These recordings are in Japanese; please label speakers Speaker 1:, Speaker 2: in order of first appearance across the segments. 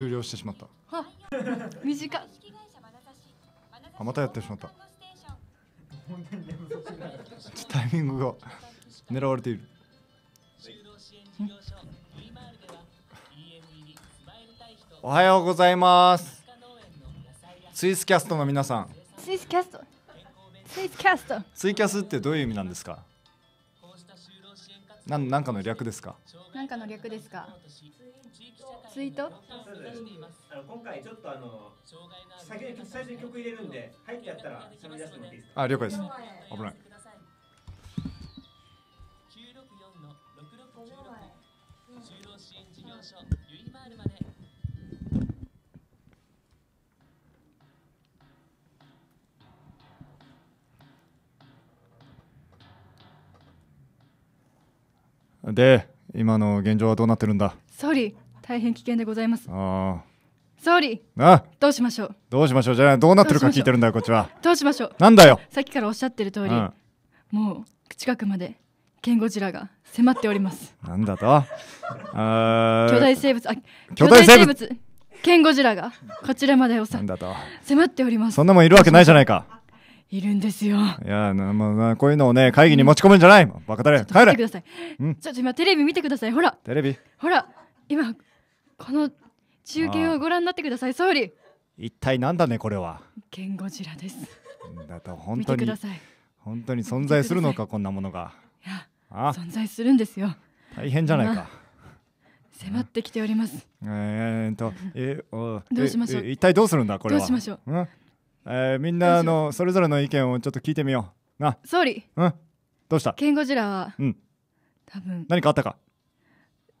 Speaker 1: 終了してしまった短あまたやってしまった タイミングが狙われているおはようございますツイスキャストの皆さん
Speaker 2: ツイスキャストツイスキャスト
Speaker 1: ツイキャスってどういう意味なんですかなんなんかの略ですか
Speaker 2: なんかの略ですかツイートあ
Speaker 3: の今回ちょっとあの
Speaker 1: 先に最初に曲入れるんで
Speaker 3: 入ってやったら喋り出してもらっていい
Speaker 1: ですかあ了解です危ない
Speaker 3: 労支援事業所
Speaker 1: で今の現状はどうなってるんだ
Speaker 2: 総理大変危険でございますああ総理
Speaker 1: あどうしましょうどうしましょうじゃあどうなってるか聞いてるんだよこっちはどうしましょうなんだよ
Speaker 2: さっきからおっしゃってる通り、うん、もう近くまでケンゴジラが迫っております
Speaker 1: なんだと巨大生物あ巨大生
Speaker 2: 物ケンゴジラがこちらまでっさ迫っておりますそんなもんいるわけないじゃないかいるんですよ。い
Speaker 1: やな、まあ、こういうのをね、会議に持ち込むんじゃない、うん、バカだれ、帰れ。ください、ちょ
Speaker 2: っと今、テレビ見てください、ほら。テレビほら、今、この中継をご覧になってください、総理。
Speaker 1: 一体なんだね、これは。
Speaker 2: ケンゴジラです。
Speaker 1: だと本当に、本当に存在するのか、こんなものが。いやああ、
Speaker 2: 存在するんですよ。
Speaker 1: 大変じゃないか。
Speaker 2: 迫ってきております。
Speaker 1: えー、っと、えー、どうしましょう。一体どうするんだ、これは。どうしましょう。うんえー、みんなのそれぞれの意見をちょっと聞いてみような総理うんどうしたケンゴジラは、うん、多分何かあったか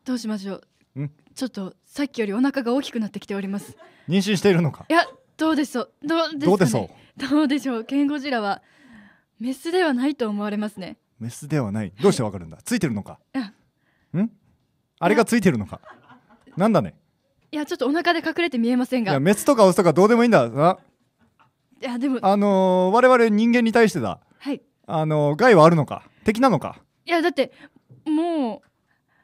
Speaker 2: どうしましょうんちょっとさっきよりお腹が大きくなってきております
Speaker 1: 妊娠しているのか
Speaker 2: いやどうでしょうどうでね、どうでしょうどうでしょうケンゴジラはメスではないと思われますね
Speaker 1: メスではないどうしてわかるんだついてるのかうんあれがついてるのかなんだね
Speaker 2: いやちょっとお腹で隠れて見えませんがいや
Speaker 1: メスとかオスとかどうでもいいんだいやでもあのー、我々人間に対してだ、はいあのー、害はあるのか敵なのか
Speaker 2: いやだっても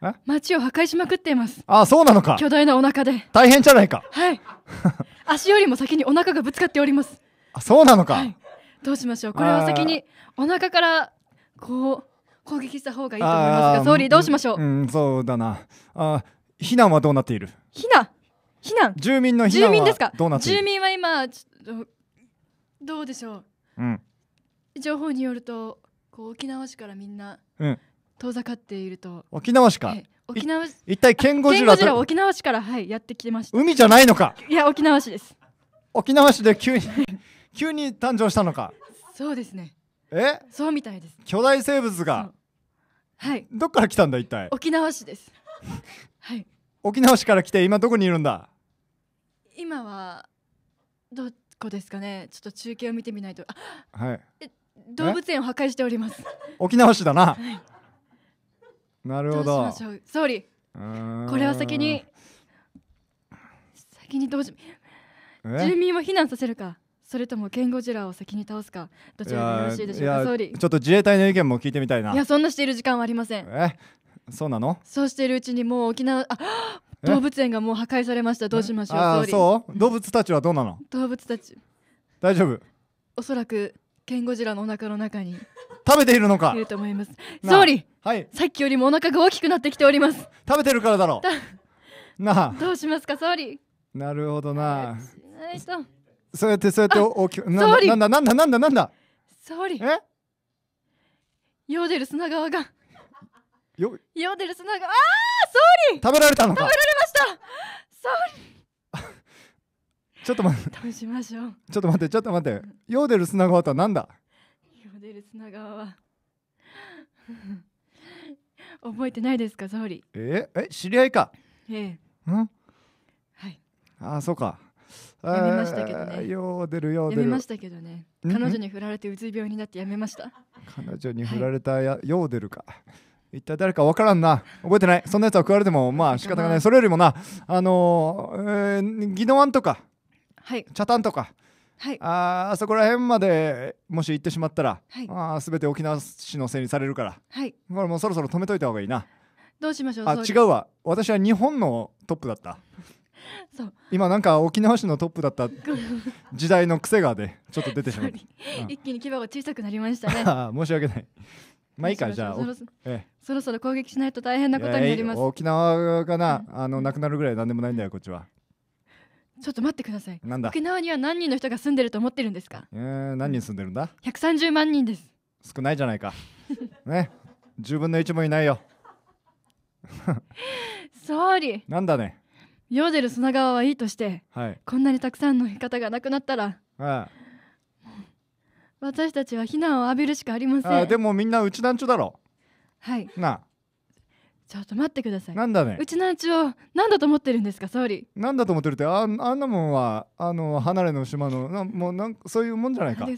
Speaker 2: う街を破壊しまくっています
Speaker 1: ああそうなのか巨
Speaker 2: 大なお腹で
Speaker 1: 大変じゃないか
Speaker 2: はい 足よりも先にお腹がぶつかっております
Speaker 1: あそうなのか、はい、
Speaker 2: どうしましょうこれは先にお腹からこう攻撃した方がいいと思いますが総理どうしましょう、
Speaker 1: うん、うん、そうだなあ避難はどうなっている避難避難住民の避難はどうなっている住民
Speaker 2: は今ちょっとどうでしょう、うん、情報によるとこう沖縄市からみんな遠ざかっている
Speaker 1: と、沖縄市か、
Speaker 2: 沖縄一体ケンゴジラケ沖縄市からはいやってきてました海じゃないのかいや沖縄市です
Speaker 1: 沖縄市で急に 急に誕生したのかそうですねえ
Speaker 2: そうみたいです
Speaker 1: 巨大生物がはいどっから来たんだ一体
Speaker 2: 沖縄市です はい
Speaker 1: 沖縄市から来て今どこにいるんだ
Speaker 2: 今はど個ですかねちょっと中継を見てみないと
Speaker 1: はい、動物
Speaker 2: 園を破壊しております
Speaker 1: 沖縄市だな、なるほど総理これは先に先にどうし住
Speaker 2: 民を避難させるかそれともケンゴジラを先に倒すかどちらがよろしいでしょうか総理ちょっと自
Speaker 1: 衛隊の意見も聞いてみたいないや
Speaker 2: そんなしている時間はありません
Speaker 1: えそうなの
Speaker 2: そうしているうちにもう沖縄あ動物園がもう破壊されましたどうしましょうあそ
Speaker 1: う動物たちはどうなの
Speaker 2: 動物たち大丈夫おそらくケンゴジラのお腹の中に
Speaker 1: 食べているのかいる
Speaker 2: と思います総理はいさっきよりもお腹が大きくなってきております
Speaker 1: 食べてるからだろうなあ
Speaker 2: どうしますか総理
Speaker 1: なるほどなそうやってそうやって大きくなんだなんだなんだなんだ
Speaker 2: 総理えヨーデル砂川がヨーデル砂川ああ総理食べられたのか食べられました総理ちょっと待って食べしましょう
Speaker 1: ちょっと待ってちょっと待ってヨーデル砂川とは何だ
Speaker 2: ヨーデル砂川は 覚えてないですか総理
Speaker 1: ええ知り合いかええんはいああそうかやめましたけどね。よう出るよう出る。やめましたけ
Speaker 2: どね。彼女に振られてうつ病になってやめました。
Speaker 1: 彼女に振られたや、はい、よう出るか。一体誰か分からんな覚えてないそんなやつは食われてもまあ 仕方がないそれよりもなあのー、えー、宜野湾とか、はい、茶炭とか、はい、ああそこら辺までもし行ってしまったら、はい、あ全て沖縄市のせいにされるから、はい、これもうそろそろ止めといた方がいいな
Speaker 2: どうしましょうあ違うわ
Speaker 1: 私は日本のトップだったそう今なんか沖縄市のトップだった 時代の癖がでちょっと出てしまった、
Speaker 2: うん、一気に牙が小さくなりましたね
Speaker 1: 申し訳ないまあいいかじゃあそろそろ、ええ、
Speaker 2: そろそろ攻撃しないと大変なことになります、沖
Speaker 1: 縄がなあのなくなるぐらい何でもないんだよこっちは
Speaker 2: ちょっと待ってくださいなんだ沖縄には何人の人が住んでると思ってるんですか
Speaker 1: えー、何人住んでるんだ
Speaker 2: 130万人です
Speaker 1: 少ないじゃないか ね10分の1もいないよ
Speaker 2: 総理なんだねヨーデル砂川はいいとして、はい、こんなにたくさんの方が亡くなったらああ私たちは避難を浴びるしかありませんあで
Speaker 1: もみんなうち団長だろはいなあ
Speaker 2: ちょっと待ってくださいなんだねうち団長んだと思ってるんですか総理
Speaker 1: なんだと思ってるってああんなもんはあの離れの島のなもうなんそういうもんじゃないか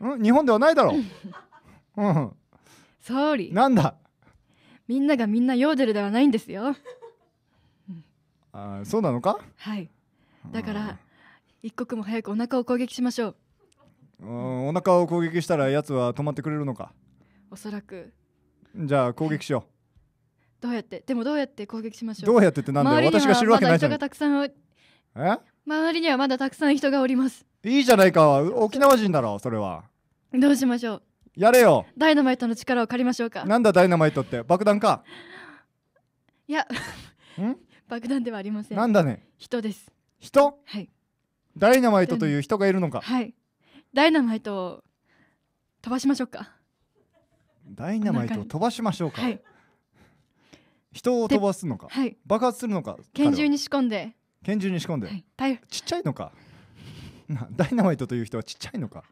Speaker 1: うん日本ではないだろううん総理なんだみんな
Speaker 2: がみんなヨーデルではないんですよ
Speaker 1: あそうなのか
Speaker 2: はいだから、一刻も早くお腹を攻撃しましょう
Speaker 1: お腹を攻撃したらやつは止まってくれるのか
Speaker 2: おそらく
Speaker 1: じゃあ攻撃しよ
Speaker 2: うどうやってでもどうやって攻撃しましょうどうやってってなんだよ私が知るわけないじゃんたくさんえ周りにはまだたくさん人がおります
Speaker 1: いいじゃないか沖縄人だろそれは
Speaker 2: どうしましょうやれよダイナマイトの力を借りましょうか
Speaker 1: なんだダイナマイトって爆弾か
Speaker 2: いや爆弾ではありませんなんだね人です
Speaker 1: 人はいダイナマイトという人がいるのかは
Speaker 2: いダイナマイト飛ばしましょうか
Speaker 1: ダイナマイト飛ばしましょうか、はい、人を飛ばすのか、はい、爆発するのか拳銃
Speaker 2: に仕込んで
Speaker 1: 拳銃に仕込んで、はい、ちっちゃいのかダイナマイトという人はちっちゃいのか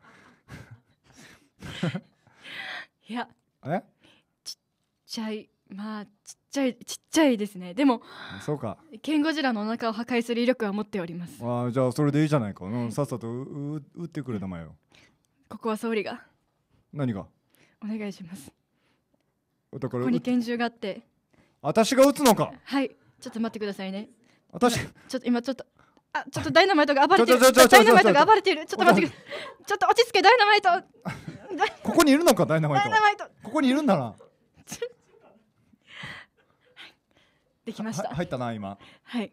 Speaker 1: いやえち
Speaker 2: っちゃいまあちっちゃいちっちゃいですねでもそうかケンゴジラのお腹を破壊する威力は持っております
Speaker 1: あじゃあそれでいいじゃないか、うん、さっさと打ってくれたまよ
Speaker 2: ここは総理が何がお願いしますだからここに拳銃があって
Speaker 1: 私が撃つのか
Speaker 2: はいちょっと待ってくださいね私ちょっと今ちょっとあちょっとダイナマイトが暴れてるダイナマイトが暴れてるちょっと待ってちょっと落ち着けダイナマイト
Speaker 1: ここにいるのかダイナマイトここにいるんだなできました入ったな今
Speaker 2: はい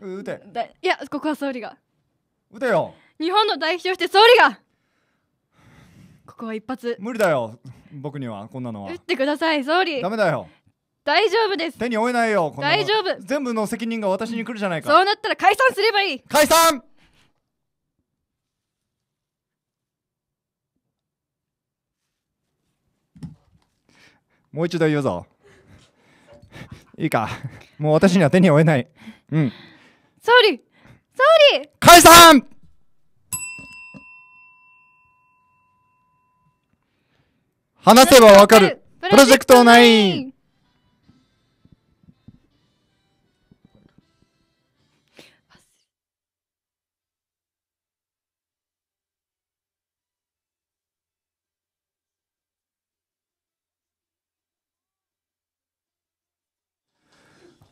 Speaker 2: 撃てだいやここは総理が撃てよ日本の代表して総理が
Speaker 1: ここは一発無理だよ僕にはこんなのは撃っ
Speaker 2: てください総理ダメだよ
Speaker 1: 大丈夫です手に負えないよ大丈夫全部の責任が私に来るじゃないかそう
Speaker 2: なったら解散すればいい解
Speaker 1: 散もう一度言うぞいいか。もう私には手に負えない。うん。総理総理解散話せばわかるプロジェクト9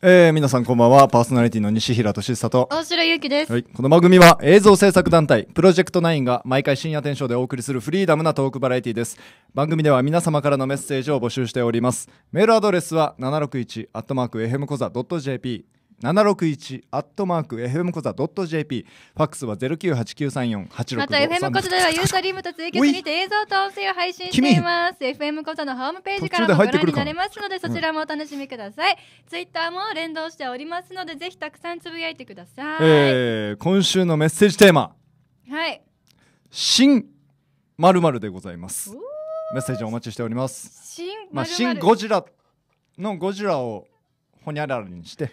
Speaker 1: えー、皆さんこんばんはパーソナリティの西平俊里と大城ゆうきです、はい、この番組は映像制作団体プロジェクト9が毎回深夜テンションでお送りするフリーダムなトークバラエティです番組では皆様からのメッセージを募集しておりますメールアドレスは761 a f m c o z a j p 七六一アットマーク FM コザドット .jp ファックスは0 9 8 9 3 4 8 6 5また FM コザではユース
Speaker 2: トリームとツイキャスにて映像と音声を配信しています FM コザのホームページからもご覧になれますのでそちらもお楽しみください、うん、ツイッターも連動しておりますのでぜひたくさんつぶやいてください、
Speaker 1: えー、今週のメッセージテーマはい新まるでございますメッセージお待ちしております新まあ新ゴジラのゴジラをほにゃららにして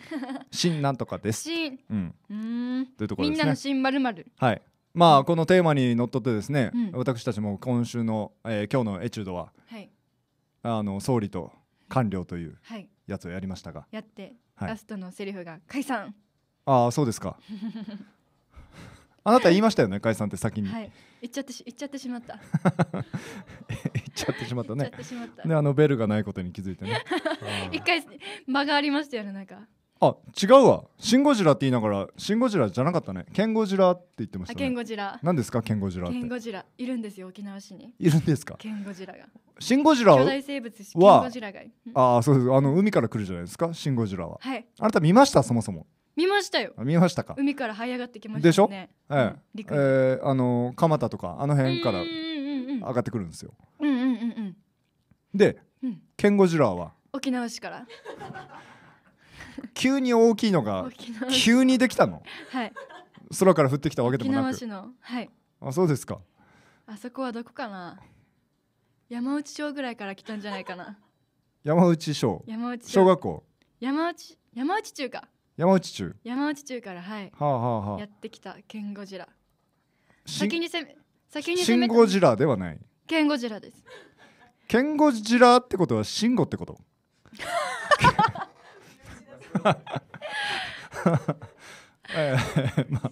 Speaker 1: 新 なんとかです。新
Speaker 2: うんうんというところみんなのね。新まるまる
Speaker 1: はい。まあこのテーマにのっとってですね、うん私たちも今週の、えー今日のエチュードははいあの総理と官僚というはいやつをやりましたが、やって、はいラ
Speaker 2: ストのセリフが解散
Speaker 1: ああそうですか。あなた言いましたよね、解散って先に。は
Speaker 2: い、言っちゃってし、言っちゃってしまった。言っ
Speaker 1: ちゃってしまったね。ね、あのベルがないことに気づいてね。
Speaker 2: 一回間がありましたよね、なんか。
Speaker 1: あ、違うわ。シンゴジラって言いながら、シンゴジラじゃなかったね。ケンゴジラって言ってました、ね、ケンゴジラ。何ですか、ケンゴジラケン
Speaker 2: ゴジラ、いるんですよ、沖縄市に。いるんですか。ケンゴジラが。
Speaker 1: シンゴジラ巨大生物ケンゴジラが。ああ、そうです。あの海から来るじゃないですか、シンゴジラは。はい。あなた見ました、そもそも。見
Speaker 2: ましたよ見ましたか海から這い上がってきました、ね、でしょ、ええうん、
Speaker 1: えー、あの蒲田とかあの辺から上がってくるんですよ、
Speaker 2: うんうんうん、
Speaker 1: で、うん、ケンゴジラは
Speaker 2: 沖縄市から
Speaker 1: 急に大きいのが急にできたの、はい、空から降ってきたわけでもなく沖
Speaker 2: 縄市のはいあそうですかあそこはどこかな山内町ぐらいから来たんじゃないかな
Speaker 1: 山内小山内小学校
Speaker 2: 山内山内中か山内中山内中からはい、
Speaker 1: はあはあはやっ
Speaker 2: てきたケンゴジラ先に攻め先にシンゴジラではないケンゴジラです
Speaker 1: ケンゴジラってことはシンゴってこと ええまあ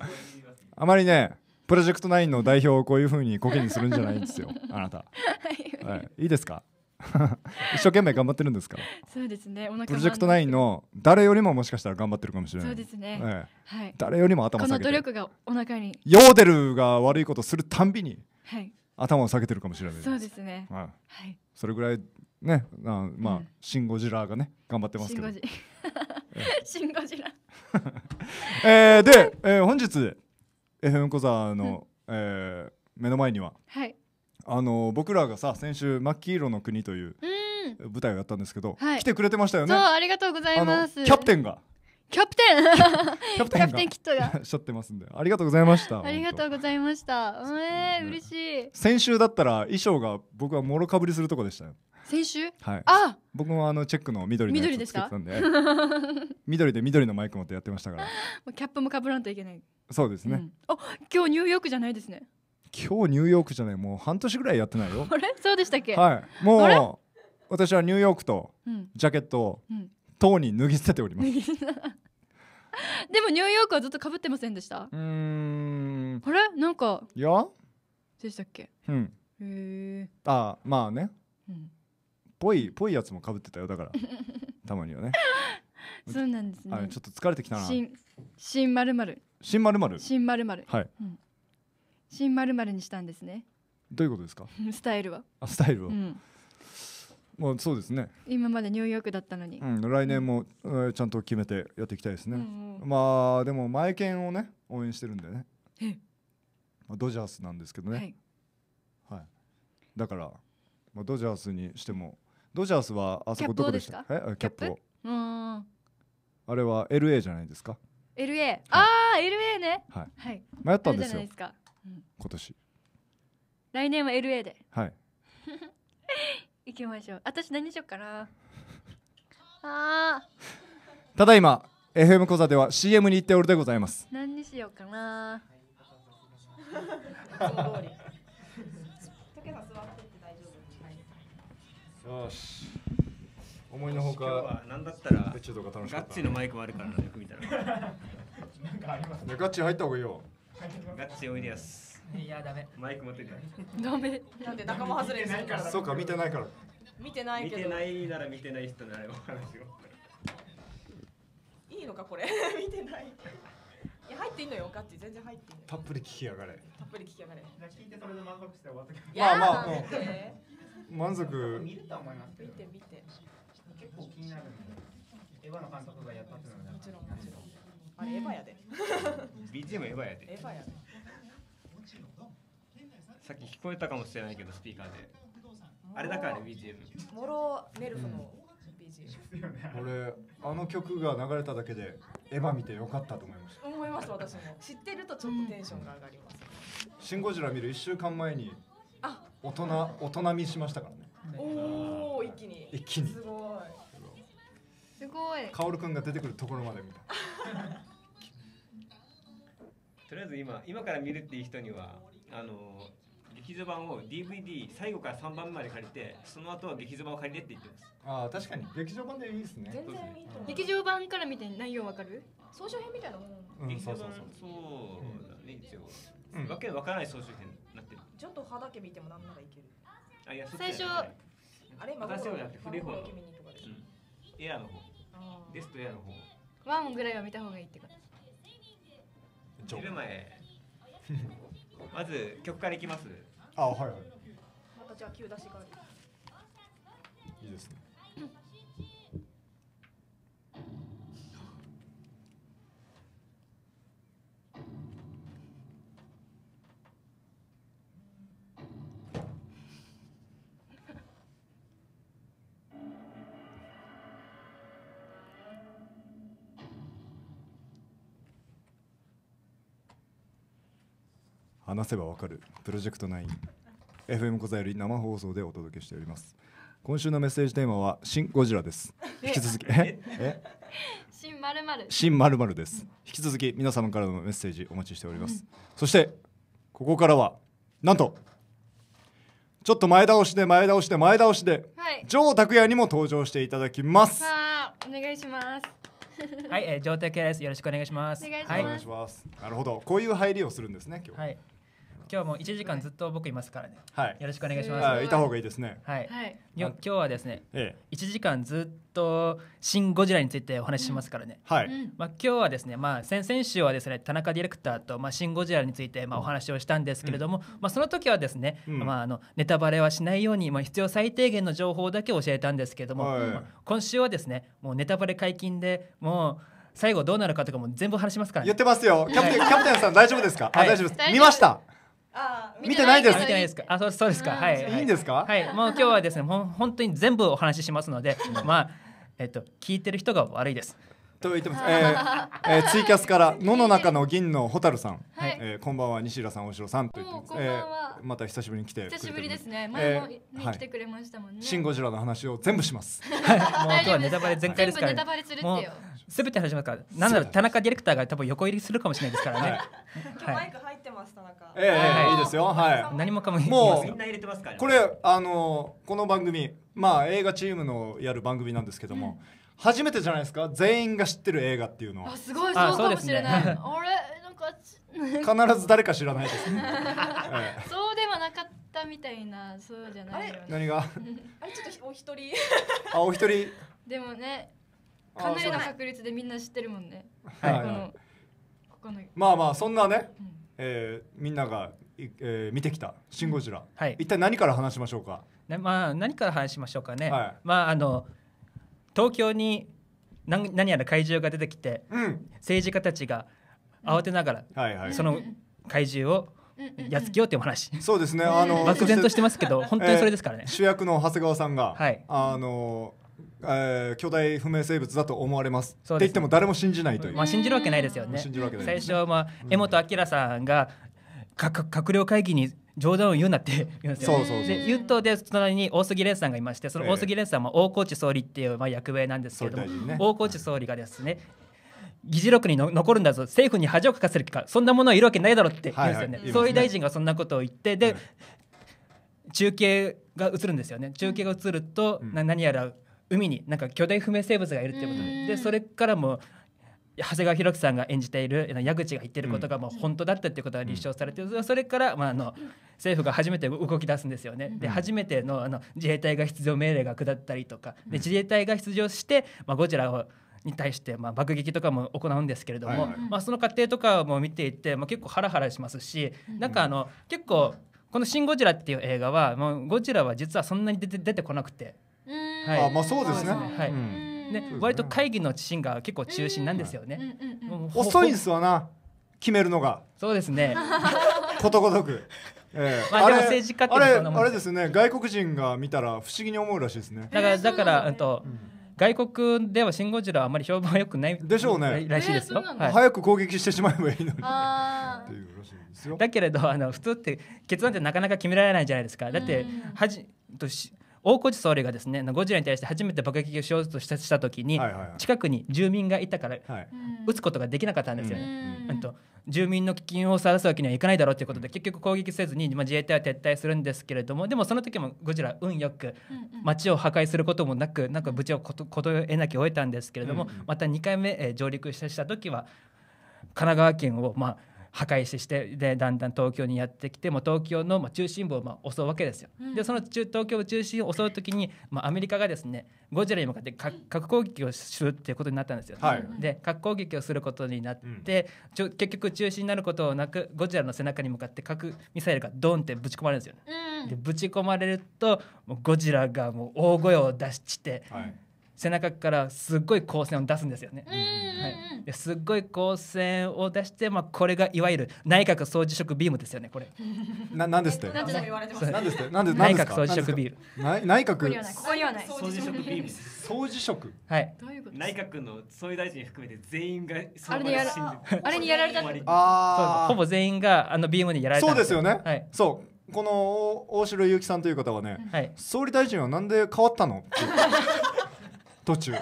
Speaker 1: あまりねプロジェクト9の代表をこういうふうにコケにするんじゃないんですよあなた、はい、はい、いいですか 一生懸命頑張ってるんですか
Speaker 2: そうですねプロジェクト9の
Speaker 1: 誰よりももしかしたら頑張ってるかもしれないそうですね、ええ、はい、誰よりも頭下げてこの努
Speaker 2: 力がお腹にヨー
Speaker 1: デルが悪いことするたんびに、はい、頭を下げてるかもしれないそうですね、はい、はい、それぐらいねあまあ、うん、シン・ゴジラがね頑張ってますけど
Speaker 2: シン・ゴジラ
Speaker 1: えー、で、えー、本日 FM 小沢の、うん、えー、目の前には、はいあの僕らがさ先週「真っ黄色の国」という舞台をやったんですけど、はい来てくれてましたよねそうありがと
Speaker 2: うございますキャプテンがキャプテン キャプキテャンプテンキットが
Speaker 1: おっ しゃってますんでありがとうございました あり
Speaker 2: がとうございましたうえー、嬉しい
Speaker 1: 先週だったら衣装が僕はもろかぶりするとこでしたよ先週はいあ僕もあのチェックの緑のやつをつけてたんで緑で緑のマイク持ってやってましたから
Speaker 2: キャップもかぶらんといけない
Speaker 1: そうですね、う
Speaker 2: ん今日ニューヨークじゃないですね
Speaker 1: 今日ニューヨークじゃないもう半年ぐらいやってないよ あ
Speaker 2: れそうでしたっけは
Speaker 1: いもう私はニューヨークとジャケットを塔に脱ぎ捨てておりま
Speaker 2: す、でもニューヨークはずっとかぶってませんでした
Speaker 1: うん
Speaker 2: あれなんかいやでしたっけうんへえ
Speaker 1: あまあね、うん、ぽいぽいやつもかぶってたよだから たまにはね
Speaker 2: そうなんですねち
Speaker 1: ょっと疲れてきたな新
Speaker 2: 新まるまる
Speaker 1: 新まるまる新まるまるはい、
Speaker 2: うん新まるにしたんですね
Speaker 1: どういうことですか スタイルはあスタイルは、うん、まあそうですね
Speaker 2: 今までニューヨークだったのに、うん、来年も、え
Speaker 1: ー、ちゃんと決めてやっていきたいですね、うんうん、まあでも前剣をね応援してるんでね、まあ、ドジャースなんですけどね、はい、はい、だから、まあ、ドジャースにしてもドジャースはあそこどこでしたえ、キャップをうん。あれは LA じゃないですか
Speaker 2: LA、はい、ああ LA ね
Speaker 1: はい、はい、迷ったんですよですか今年
Speaker 2: 来年は LA ではい 行きましょう私何しよっかな あ
Speaker 1: ただいま FM 講座では CM に行っておるでございます
Speaker 2: 何にしようかな
Speaker 1: よし思いのほか
Speaker 3: 何だったらガッチのマイクもあるからなよく見たらガッチ入った方がいいよガツおいでやす。いや、ダメ。マイク持ってた。
Speaker 2: ダメ。なんで仲間外れから。
Speaker 3: そうか、見てないから。
Speaker 2: 見てないけど。見てな
Speaker 3: いなら見てない人ならお話を。
Speaker 1: いいのか、これ。見てない。いや入っていいのよ、ガチ全然入っていいの。たっぷり聞きやがれ。たっぷり聞きやがれ。聞いてそれで満足して終わったけまあま満足。見ると思います見て見て。結構気になる
Speaker 4: エヴァの監督がやったっていうのは。もちろんもちろん。あれエヴァやで
Speaker 3: BGM エヴァやでエヴァやでさっき聞こえたかもしれないけどスピーカー
Speaker 1: であれだからね BGM モロネルフの BGM、うん、俺あの曲が流れただけでエヴァ見てよかったと思いました思います私も知って
Speaker 2: るとちょっとテンションが上がります、
Speaker 1: シン・ゴジラ見る一週間前にあ。大人大人見しましたからね
Speaker 3: おお一気に
Speaker 1: 一気にすごい
Speaker 3: すごい。カ
Speaker 1: オルくんが出てくるところまで見た。
Speaker 3: とりあえず今今から見るっていう人にはあの劇場版を DVD 最後から3番目まで借りてその後は劇場版を借りてって言ってます
Speaker 1: ああ確かに劇場版でいいですね全然
Speaker 3: いいと
Speaker 2: 思う、劇場版から見て内容わかる総集編みたいなもん、うん、劇場版そうだね、
Speaker 3: うん、一応、うん、わけわからない総集編になってる
Speaker 2: ちょっと歯だけ見てもなんならいける
Speaker 4: あいや
Speaker 3: 最初あれ今私じやって古い方エアの方デストエアの方
Speaker 2: ワンぐらいは見た方がいいってこと
Speaker 3: 見る前 まず曲からいきます
Speaker 1: あはいはい
Speaker 2: またじゃあ急出しから
Speaker 1: 話せばわかるプロジェクト9 FM 小座より生放送でお届けしております今週のメッセージテーマは新ゴジラです引き続き ええ新まるまる新まるまるです、引き続き皆様からのメッセージお待ちしております、そしてここからはなんとちょっと前倒しで前倒しで前倒しで、はいジョ拓也にも登場していただきます
Speaker 2: お願いしますはい、えー、
Speaker 4: 上手系です。よろしくお願いします。お願いしま
Speaker 1: すはいなるほどこういう入りをするんですね
Speaker 4: 今日、はい、今日も1時間ずっと僕いますからね。はい。よろしくお願いします。いた方がいいですね。はい。はい、今日はですね、ええ、1時間ずっと新ゴジラについてお話ししますからね。うん、はい。まあ今日はですね、まあ先々週はですね、田中ディレクターとまあ新ゴジラについてまあお話をしたんですけれども、うん、まあその時はですね、うん、まああのネタバレはしないようにまあ必要最低限の情報だけ教えたんですけれども、はいまあ、今週はですね、もうネタバレ解禁でもう最後どうなるかとかも全部話しますから、ね、言ってますよキャプテンキャプテンさん大丈夫ですか、はい、大丈夫です見ました見てないです。見てないですか。あ、そうそうですか。はい。いいんですか。はい。もう今日はですね、ほん本当に全部お話ししますので、まあえっと聞いてる人が悪いです。と言って
Speaker 1: ます。えー、えツイキャスからのの 中の銀の蛍さん、はい、えこんばんは西浦さん大城さんと言ってます。こんばんは、えまた久しぶりに来て久しぶりですね。前も、ね来てくれましたもんね。シンゴジラの話を全部します。はい。もう今日はネタバレ全開ですから、ね。
Speaker 2: ネタバレするってよ。
Speaker 4: すべて始まるから。なんだろう田中ディレクターが多分横入りするかもしれないですからね。
Speaker 5: はい。ます田中ええはいいいですよは
Speaker 1: い何もかももうみんな入れてますから、ね、これあのこの番組まあ映画チームのやる番組なんですけども、うん、初めてじゃないですか全員が知ってる映画っていうのはあすごいそうかもしれない、ね、
Speaker 2: 俺なんか 必ず誰
Speaker 1: か知らないです、ね え
Speaker 2: え、そうではなかったみたいなそうじゃない、ね、何があれちょっとお一人あお一人でもねかなりの確率でみんな知ってるもんねはい、はい、このまあまあそ
Speaker 1: んなね、うんえー、みんなが、えー、見てきた「シン・ゴジラ」はい、一体何から話しましょうか、
Speaker 4: ねまあ、何から話しましょうかね、はい、まああの
Speaker 1: 東京に
Speaker 4: 何何やら怪獣が出てきて、うん、政治家たちが慌てながら、うん、はいはい、その怪獣をやっつけようっていう話そうですねあの漠然としてますけど 本当に
Speaker 1: それですからね、えー、主役の長谷川さんが、はい、あのえー、巨大不明生物だと思われます、ね、って言っても誰も信じないという、まあ、信じるわけないですよね最
Speaker 4: 初、は、まあ、江本明さんが閣僚会議に冗談を言うなって言うんですよ。で言うとで隣に大杉蓮さんがいましてその大杉蓮さんは大河内総理っていうまあ役名なんですけども、ね、大河内総理がですね議事録にの残るんだぞ政府に恥をかかせるかそんなものはいるわけないだろうって言うんですよね。はいはい、総理大臣がそんなことを言ってで、中継が映るんですよね中継が映ると、うん、何やら海になんか巨大不明生物がいるっていうことででそれからも長谷川博樹さんが演じている矢口が言ってることがもう本当だったっていうことが立証されてそれから、まあ、あの政府が初めて動き出すんですよね。で初めてのあの自衛隊が出場命令が下ったりとかで自衛隊が出場して、まあ、ゴジラをに対してまあ爆撃とかも行うんですけれども、はいはい、まあ、その過程とかも見ていて、まあ、結構ハラハラしますし、なんかあの結構この「シン・ゴジラ」っていう映画はもうゴジラは実はそんなに出て出てこなくて
Speaker 1: はい、あまあそうですね。
Speaker 4: はい。ね、割と会議のシーンが結構中心なんですよね。遅いんすわな、決めるのが。
Speaker 1: そうですね。ことごとく。ええ、まあ、でも政治家ってあれあれですね、外国人が見たら不思議に思うらしいですね。だから、だから、うんと。外国ではシン・ゴジラはあまり評判良くないでしょうねらしいですよ、早く攻撃してしまえばいいのにっていうら
Speaker 4: しいんですよだけれどあの普通って決断ってなかなか決められないじゃないですかだってはじとし大河内総理がですねゴジラに対して初めて爆撃をしようとした時に、近くに住民がいたから、撃つことができなかったんですよね。うん、と住民の危険を晒すわけにはいかないだろうということで、結局攻撃せずに、まあ、自衛隊は撤退するんですけれどもでもその時もゴジラ運よく町を破壊することもなくなんか無事をこと得なき終えたんですけれども、また2回目、え上陸した時は神奈川県をまあ破壊してでだんだん東京にやってきても東京の中心部をまあ襲うわけですよ。うん、でその中東京中心を襲う時に、まあ、アメリカがですねゴジラに向かって核攻撃をするっていうことになったんですよ。はい、で核攻撃をすることになって、うん、結局中心になることをなくゴジラの背中に向かって核ミサイルがドンってぶち込まれるんですよ、ねうん、でぶち込まれるとゴジラがもう大声を出して、はい、背中からすっごい光線を出すんですよね。はいすっごい光線を出して、まあ、これがいわゆる内閣総辞職ビームですよねこれななんですってなんですって内閣総辞職ビーム内閣こ
Speaker 1: こにはない総辞職ビーム総辞職はい内
Speaker 3: 閣の総理大臣含めて全員があれにやらあれにやられたあほ
Speaker 1: ぼ全員があのビームにやられたそうですよね、はい、そうこの大城祐樹さんという方はね、はい、総理大臣はなんで変わったのって途中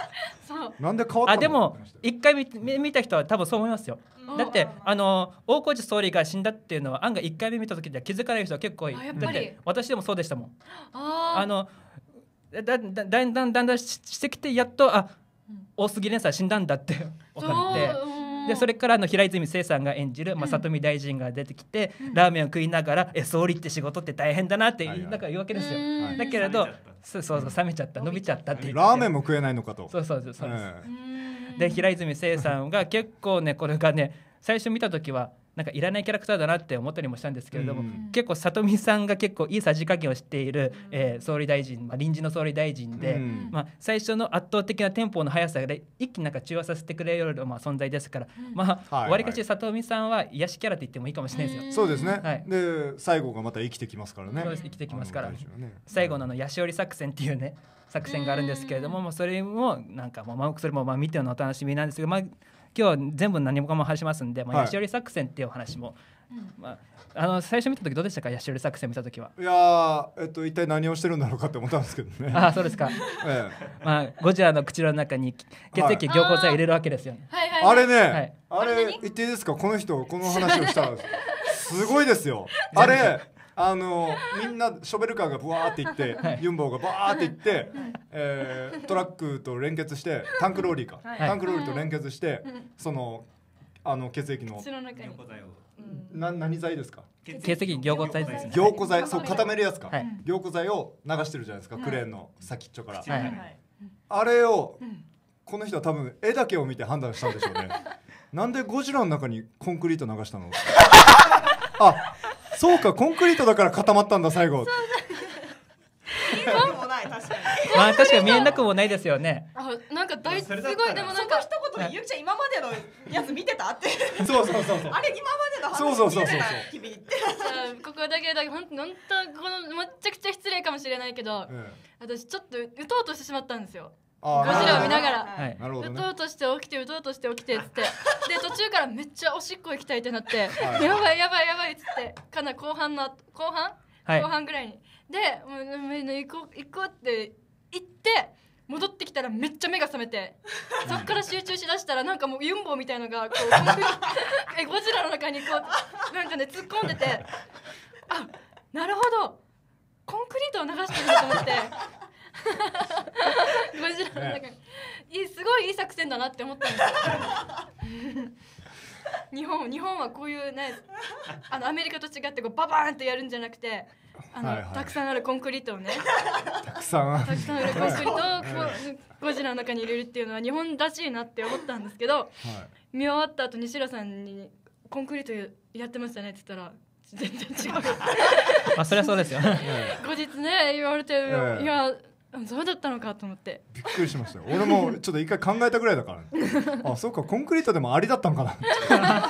Speaker 1: な
Speaker 4: んで変わったのあでも一回見見た人は多分そう思いますよ、うん、だってあの大河内総理が死んだっていうのは案外一回目見た時では気づかない人は結構多いだって私でもそうでしたもんあのだだだんだんだんだんしてきてやっとあ大杉連さん死んだんだって分かって。でそれからあの平泉成さんが演じる、まあ、里見大臣が出てきて、ラーメンを食いながら「え総理って仕事って大変だな」って言いなんか言うわけですよ。はい、だけれどそうそうそう冷めちゃった伸びちゃったってラーメンも
Speaker 1: 食えないのかと。そ
Speaker 4: うそうそうそうで平泉成さんが結構ねこれがね最初見た時はなんかいらないキャラクターだなって思ったりもしたんですけれども、うん、結構里見さんが結構いいさじ加減をしている、えー、総理大臣、まあ、臨時の総理大臣で、うん、まあ、最初の圧倒的なテンポの速さで一気になんか中和させてくれるような、まあ、存在ですから、うん、まあわり、はい、かし里見さんは癒しキャラと言ってもいいかもしれないですよ。そうですね、は
Speaker 1: い、で最後がまた生きてきますからね。生きてきますから、ね、
Speaker 4: 最後のあの「やし折り作戦」っていうね作戦があるんですけれども、うもうそれもなんかもう、まあ、それもまあ見てのお楽しみなんですけど、まあ、今日全部何もかも話しますんで、まあ、やしおり作戦っていうお話も、はい、まあ、あの最初見た時どうでしたかやしおり作戦見た時は
Speaker 1: いやえっと、一体何をしてるんだろうかって思ったんですけどねあそうですか、え
Speaker 4: えまあ、ゴジラの口の中に血液凝固剤入れるわけですよね、あれね、はい、
Speaker 1: あれ言っていいですかこの人この話をしたらすごいですよあれあのみんなショベルカーがブワーっていって、はい、ユンボがバーっていって、えー、トラックと連結してタンクローリーか、はい、タンクローリーと連結して、そのあの血液ののな何剤ですか血液凝固剤ですね凝固剤そう固めるやつか、はい、凝固剤を流してるじゃないですか、クレーンの先っちょから、はい、あれを、この人は多分絵だけを見て判断したんでしょうねなんでゴジラの中にコンクリート流したの あそうかコンクリートだから固まったんだ最後
Speaker 2: まあ確かに見えな
Speaker 1: くもないですよね。
Speaker 2: あなんか大すごいでもなんか一言でゆきちゃん今までのやつ見てたって。そうそうそうそう。あれ今までの話そうそうそうそう。君って。ここだけだけ本当本当このめちゃくちゃ失礼かもしれないけど、うん、私ちょっと打とうとしてしまったんですよ。
Speaker 1: ゴジラを見ながら、はい、う
Speaker 2: とうとして起きてうとうとして起きてっつって で途中からめっちゃおしっこ行きたいってなって、やばいやばいやばいっつってかな後半の後半、はい、後半ぐらいにでもう行こう行こうって行って戻ってきたらめっちゃ目が覚めて そっから集中しだしたらなんかもうユンボみたいのがこう ゴジラの中にこうなんかね突っ込んでてあなるほどコンクリートを流してると思ってゴジラの中に、いすごいいい作戦だなって思ったんですよ 日本日本はこういうねあのアメリカと違ってこうババーンとやるんじゃなくてあの、はいはい、たくさんあるコンクリートをね
Speaker 5: たくさんたくさんあるコンクリートを、こ
Speaker 2: ゴジラの中に入れるっていうのは日本らしいなって思ったんですけど、はい、見終わった後西浦さんに「コンクリートやってましたね」って言ったら。全然違う まあそりゃそうですよ後日ね言われて、いやそうだったのかと思って
Speaker 1: びっくりしましたよ俺もちょっと一回考えたぐらいだから、あそうかコンクリートでもありだったのかな 確か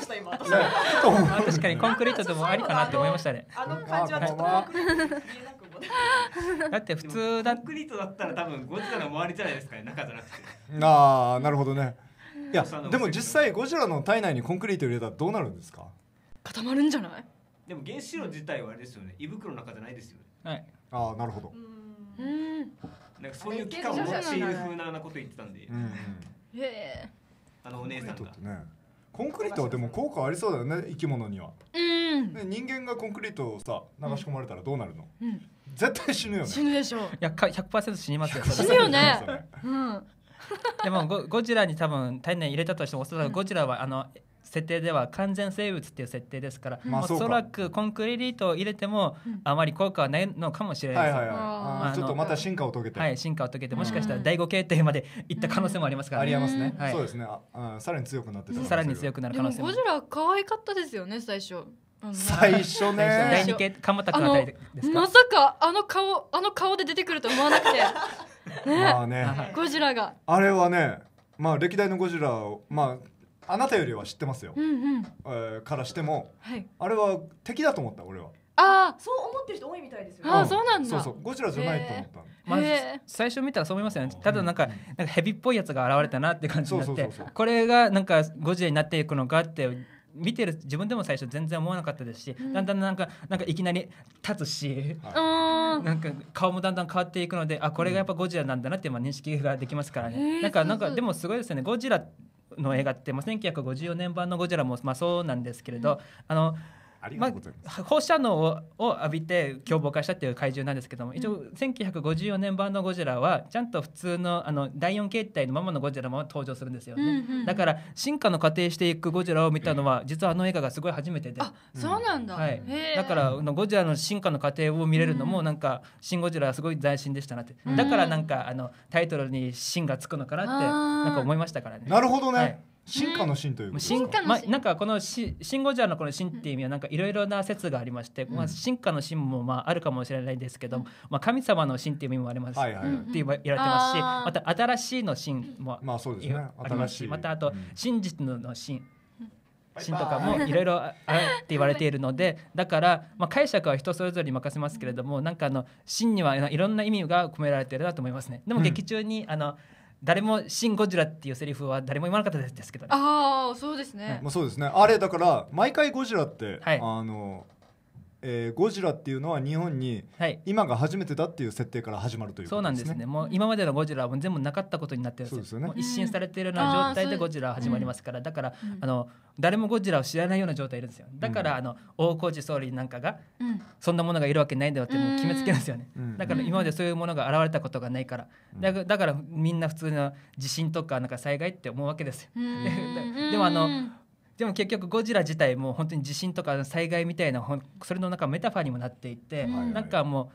Speaker 1: にコンクリートでもありかなって思いましたねあの感じはちょっと
Speaker 3: だって普通だコンクリートだったら多分ゴジラの周りじゃないですかね中じゃなくて
Speaker 1: ああなるほどねいやでも実際ゴジラの体内にコンクリート入れたらどうなるんですか固
Speaker 3: まるんじゃないでも原子炉自体はあれですよね胃袋の中じゃないですよね
Speaker 1: はいああなるほど、うん
Speaker 3: なんかそういう期間を持ちっていう風なこと言ってたんで、へ
Speaker 1: えあのお姉さんが。コンクリートはでも効果ありそうだよね生き物には、うん、人間がコンクリートをさ流し込まれたらどうなるの、うん、絶対死ぬよね死ぬでしょういや100%死にますよ死ぬよね、うん、でもゴゴジラ
Speaker 4: に多分体内入れたとしてもおそらくゴジラはあの設定では完全生物っていう設定ですから、まあ、おそらくコンクリートを入れてもあまり効果はないのかもしれないです、ちょっとまた進化を遂げてはい進化を遂げてもしかしたら第5形態までいった可能性もありますから、ね、ありますね、
Speaker 1: はい、そうですねあさらに強くなってさらに強くなる可能性もゴジ
Speaker 2: ラ可愛かったですよね最初最初ね第二系
Speaker 1: 鎌田君あたで
Speaker 2: すかまさかあの顔あの顔で出てくると思わなくてね, まあね、ねゴジラが
Speaker 1: あれはねまあ歴代のゴジラをまああなたよりは知ってますよ、うんうん、えー、からしても、はい、あれは敵だと思った俺は。ああそう思ってる人多いみたいですよ、ね、あ、うそうなんだそうそうゴジラじゃないと思った
Speaker 4: まあ、最初見たらそう思いますよねただなんかなんか蛇っぽいやつが現れたなって感じになってこれがなんかゴジラになっていくのかって見てる自分でも最初全然思わなかったですし、うん、だんだんなんかなんかいきなり立つし、はい、なんか顔もだんだん変わっていくのであこれがやっぱゴジラなんだなっていう認識ができますからね、うん、なんかなんかでもすごいですよねゴジラの映画って、まあ、1954年版の「ゴジラも」まあ、そうなんですけれど、うん、あのまあ、放射能を浴びて凶暴化したっていう怪獣なんですけども一応1954年版のゴジラはちゃんと普通のあの第4形態のままのゴジラも登場するんですよね、うんうん、だから進化の過程していくゴジラを見たのは実はあの映画がすごい初めてで、
Speaker 2: そうなんだ、はい、だか
Speaker 4: らゴジラの進化の過程を見れるのもなんか「シン・ゴジラ」すごい斬新でしたなって、だからなんかあのタイトルに「シン」がつくのかなってなんか思いましたか
Speaker 1: らね。なるほどね、はい進化の進という進化まあ、
Speaker 4: なんかこのしシンゴジラのこの進っていう意味はなんかいろいろな説がありまして、うん、まあ進化の進もまああるかもしれないですけど、うん、まあ神様の進っていう意味もあります、はいって言われてますし、また新しいの進もまあそうですね。新しい。またあと真実の進。シとかもいろいろあるって言われているのでだからまあ解釈は人それぞれに任せますけれどもなんかあの真にはいろんな意味が込められてるなと思いますねでも劇中にあの誰も「シン・ゴジラ」っていうセリフ
Speaker 1: は誰も言わなかったですけどね
Speaker 2: ああそうですね、
Speaker 1: まあ、そうですねあれだから毎回ゴジラって、はい、あのえー、ゴジラっていうのは日本に今が初めてだっていう設定から始まるという、ね、そうなんですね
Speaker 4: もう今までのゴジラは全部なかったことになってるんですよ、ね、一新されているような状態でゴジラ始まりますから、だから、うん、あの誰もゴジラを知らないような状態ですよだから、うん、あの大河内総理なんかが、うん、そんなものがいるわけないんだよってもう決めつけますよね、だから今までそういうものが現れたことがないからだからだからみんな普通の地震とかなんか災害って思うわけですよ、でもあのでも結局ゴジラ自体も本当に地震とか災害みたいなそれの中メタファーにもなっていて、うん、なんかもう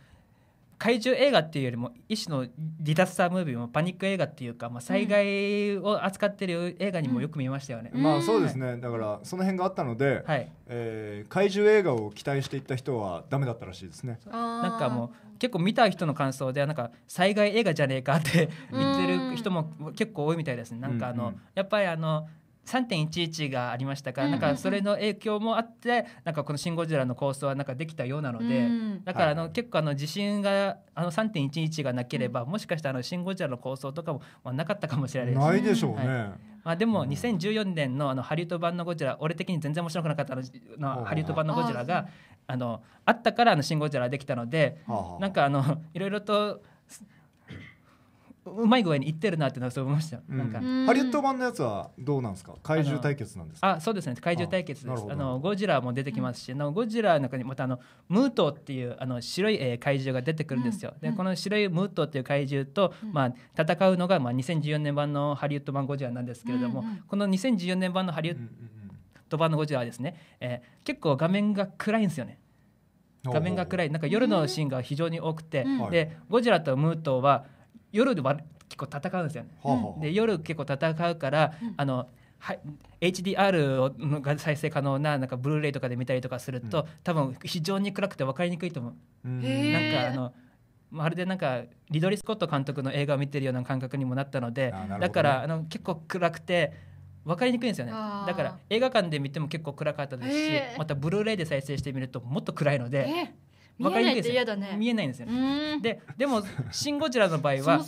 Speaker 4: 怪獣映画っていうよりも一種のディタスタームービーもパニック映画っていうか、まあ、災害を扱ってる映画にもよく見ましたよね、うん、まあそうです
Speaker 1: ね、はい、だからその辺があったので、はい、えー、怪獣映画を期待していった人はダメだったらしいですねなんかもう結構見た人の感
Speaker 4: 想でなんか災害映画じゃねえかって 言ってる人も結構多いみたいですねなんかあの、うんうん、やっぱりあの3.11がありましたから、なんかそれの影響もあってなんかこの「シン・ゴジラ」の構想はなんかできたようなので、だからあの、結構あの地震があの3.11がなければ、もしかしたら「シン・ゴジラ」の構想とかも、まあ、なかったかもしれないですないでしょうね。はいまあ、でも2014年のあのハリウッド版のゴジラ俺的に全然面白くなかったののハリウッド版のゴジラがあのあったからあの「シン・ゴジラ」できたのでなんかあのいろいろとうまい具合にいってるなってのはそう思いました、うん、なんかハリウッ
Speaker 1: ド版のやつはどうなんですか怪獣対決なんですあそう
Speaker 4: ですね怪獣対決ですあのゴジラも出てきますし、うん、ゴジラの中にまたあのムートっていうあの白い、えー、怪獣が出てくるんですよ、うん、でこの白いムートっていう怪獣と、まあ、戦うのが、まあ、2014年版のハリウッド版ゴジラなんですけれども、この2014年版のハリウッド版のゴジラはですね、えー、結構画面が暗いんですよね画面が暗いなんか夜のシーンが非常に多くて、でゴジラとムートは夜で結構戦うんですよね。うん、で夜結構戦うから、うん、あのはい、HDR が再生可能ななんかブルーレイとかで見たりとかすると、うん、多分非常に暗くて分かりにくいと思う。なんかあのまるでなんかリドリー・スコット監督の映画を見てるような感覚にもなったので、ね、だからあの結構暗くて分かりにくいんですよねだから映画館で見ても結構暗かったですしまたブルーレイで再生してみるともっと暗いので
Speaker 5: 分かりにでね
Speaker 4: 見えないんですよねででも「シン・ゴジラ」の場合は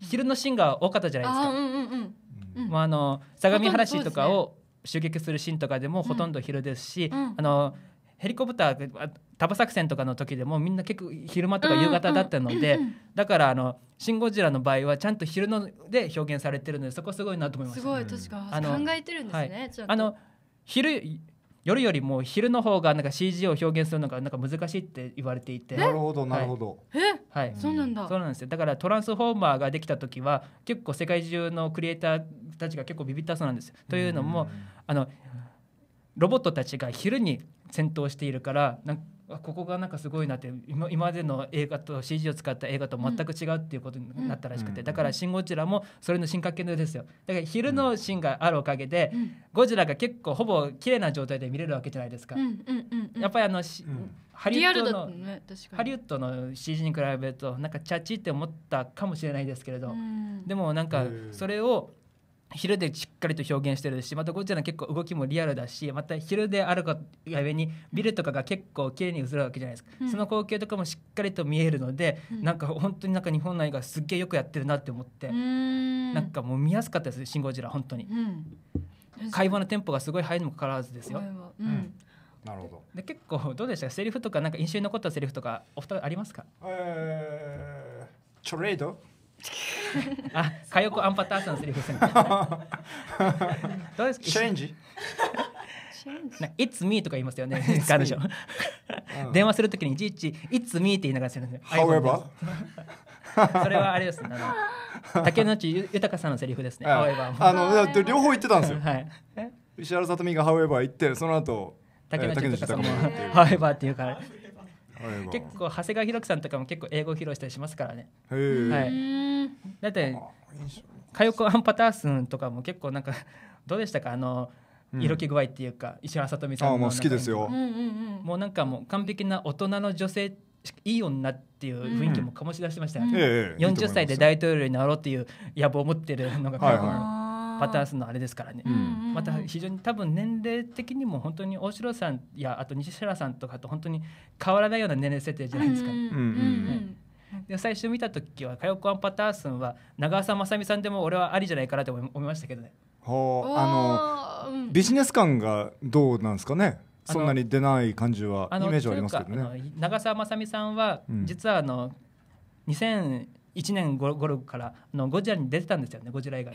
Speaker 4: 昼のシーンが多かったじゃないですか。まあ、あの相模原市とかを襲撃するシーンとかでもほとんど昼ですし、うんうん、あのヘリコプタータバ作戦とかの時でもみんな結構昼間とか夕方だったので、うんうん、だからあの「シン・ゴジラ」の場合はちゃんと昼ので表現されてるのでそこすごいなと思います。すごい確か、うん、考えてるんですね、はい、あの昼夜よりも昼の方がなんか CG を表現するのがなんか難しいって言われていてなるほどなるほど、え、はい、そうなんだそうなんですよだからトランスフォーマーができた時は結構世界中のクリエイターたちが結構ビビったそうなんですよというのもあのロボットたちが昼に戦闘しているからなんかここがなんかすごいなって今今までの映画と CG を使った映画と全く違うっていうことになったらしくて、だから「シン・ゴジラ」もそれの進化系のですよだから昼のシーンがあるおかげで、ゴジラが結構ほぼ綺麗な状態で見れるわけじゃないですか。やっぱりあの、ハリウッドの、ハリウッドの CG に比べるとなんかチャチって思ったかもしれないですけれど、でもなんかそれを昼でしっかりと表現してるしまたゴジラ結構動きもリアルだしまた昼であるがゆえにビルとかが結構綺麗に映るわけじゃないですか、うん、その光景とかもしっかりと見えるので、うん、なんか本当になんか日本の映画すっげえよくやってるなって思ってんなんかもう見やすかったです「シン・ゴジラ」本当に、うん、会話のテンポがすごい速いにもかかわらずですよ。うんなるほどで結構どうでしたセリフとかなんか印象に残ったセリフとかお二人ありますかえー、チョレードあ、火力アンパターさんのセリフですね。どうですかチェンジ i い s me とか言いますよね、彼女。電話するときにいちいち It's って言いながらするんですよ。However? それはあれですね。竹野内豊さんのセリフですね。はい、あの両方言ってたんですよ。
Speaker 1: 石原さとみが However 言って、その後竹内豊さんも However っていうから。結
Speaker 4: 構長谷川博樹さんとかも結構英語を披露したりしますからね。はいだってカヨコ・アンパタースンとかも結構なんか どうでしたかあの色気具合っていうか、うん、石原さとみさんも好きですよ、もうなんかもう完璧な大人の女性いい女っていう雰囲気も醸し出してましたね、うん、40歳で大統領になろうっていう野望を持ってるのがカヨコパタースンのあれですからね、うん、また非常に多分年齢的にも本当に大城さんやあと西原さんとかと本当に変わらないような年齢設定じゃないですか、んで最初見た時は火力アンパターソンは長澤まさみさんでも俺はありじゃないかなと思いましたけどね。
Speaker 1: はああの、ビジネス感がどうなんですかねそんなに出ない感じはイメージはありますけどね
Speaker 4: 長澤まさみさんは、実はあの2 0 1年ごろからあのゴジラに出てたんですよねゴジラ以外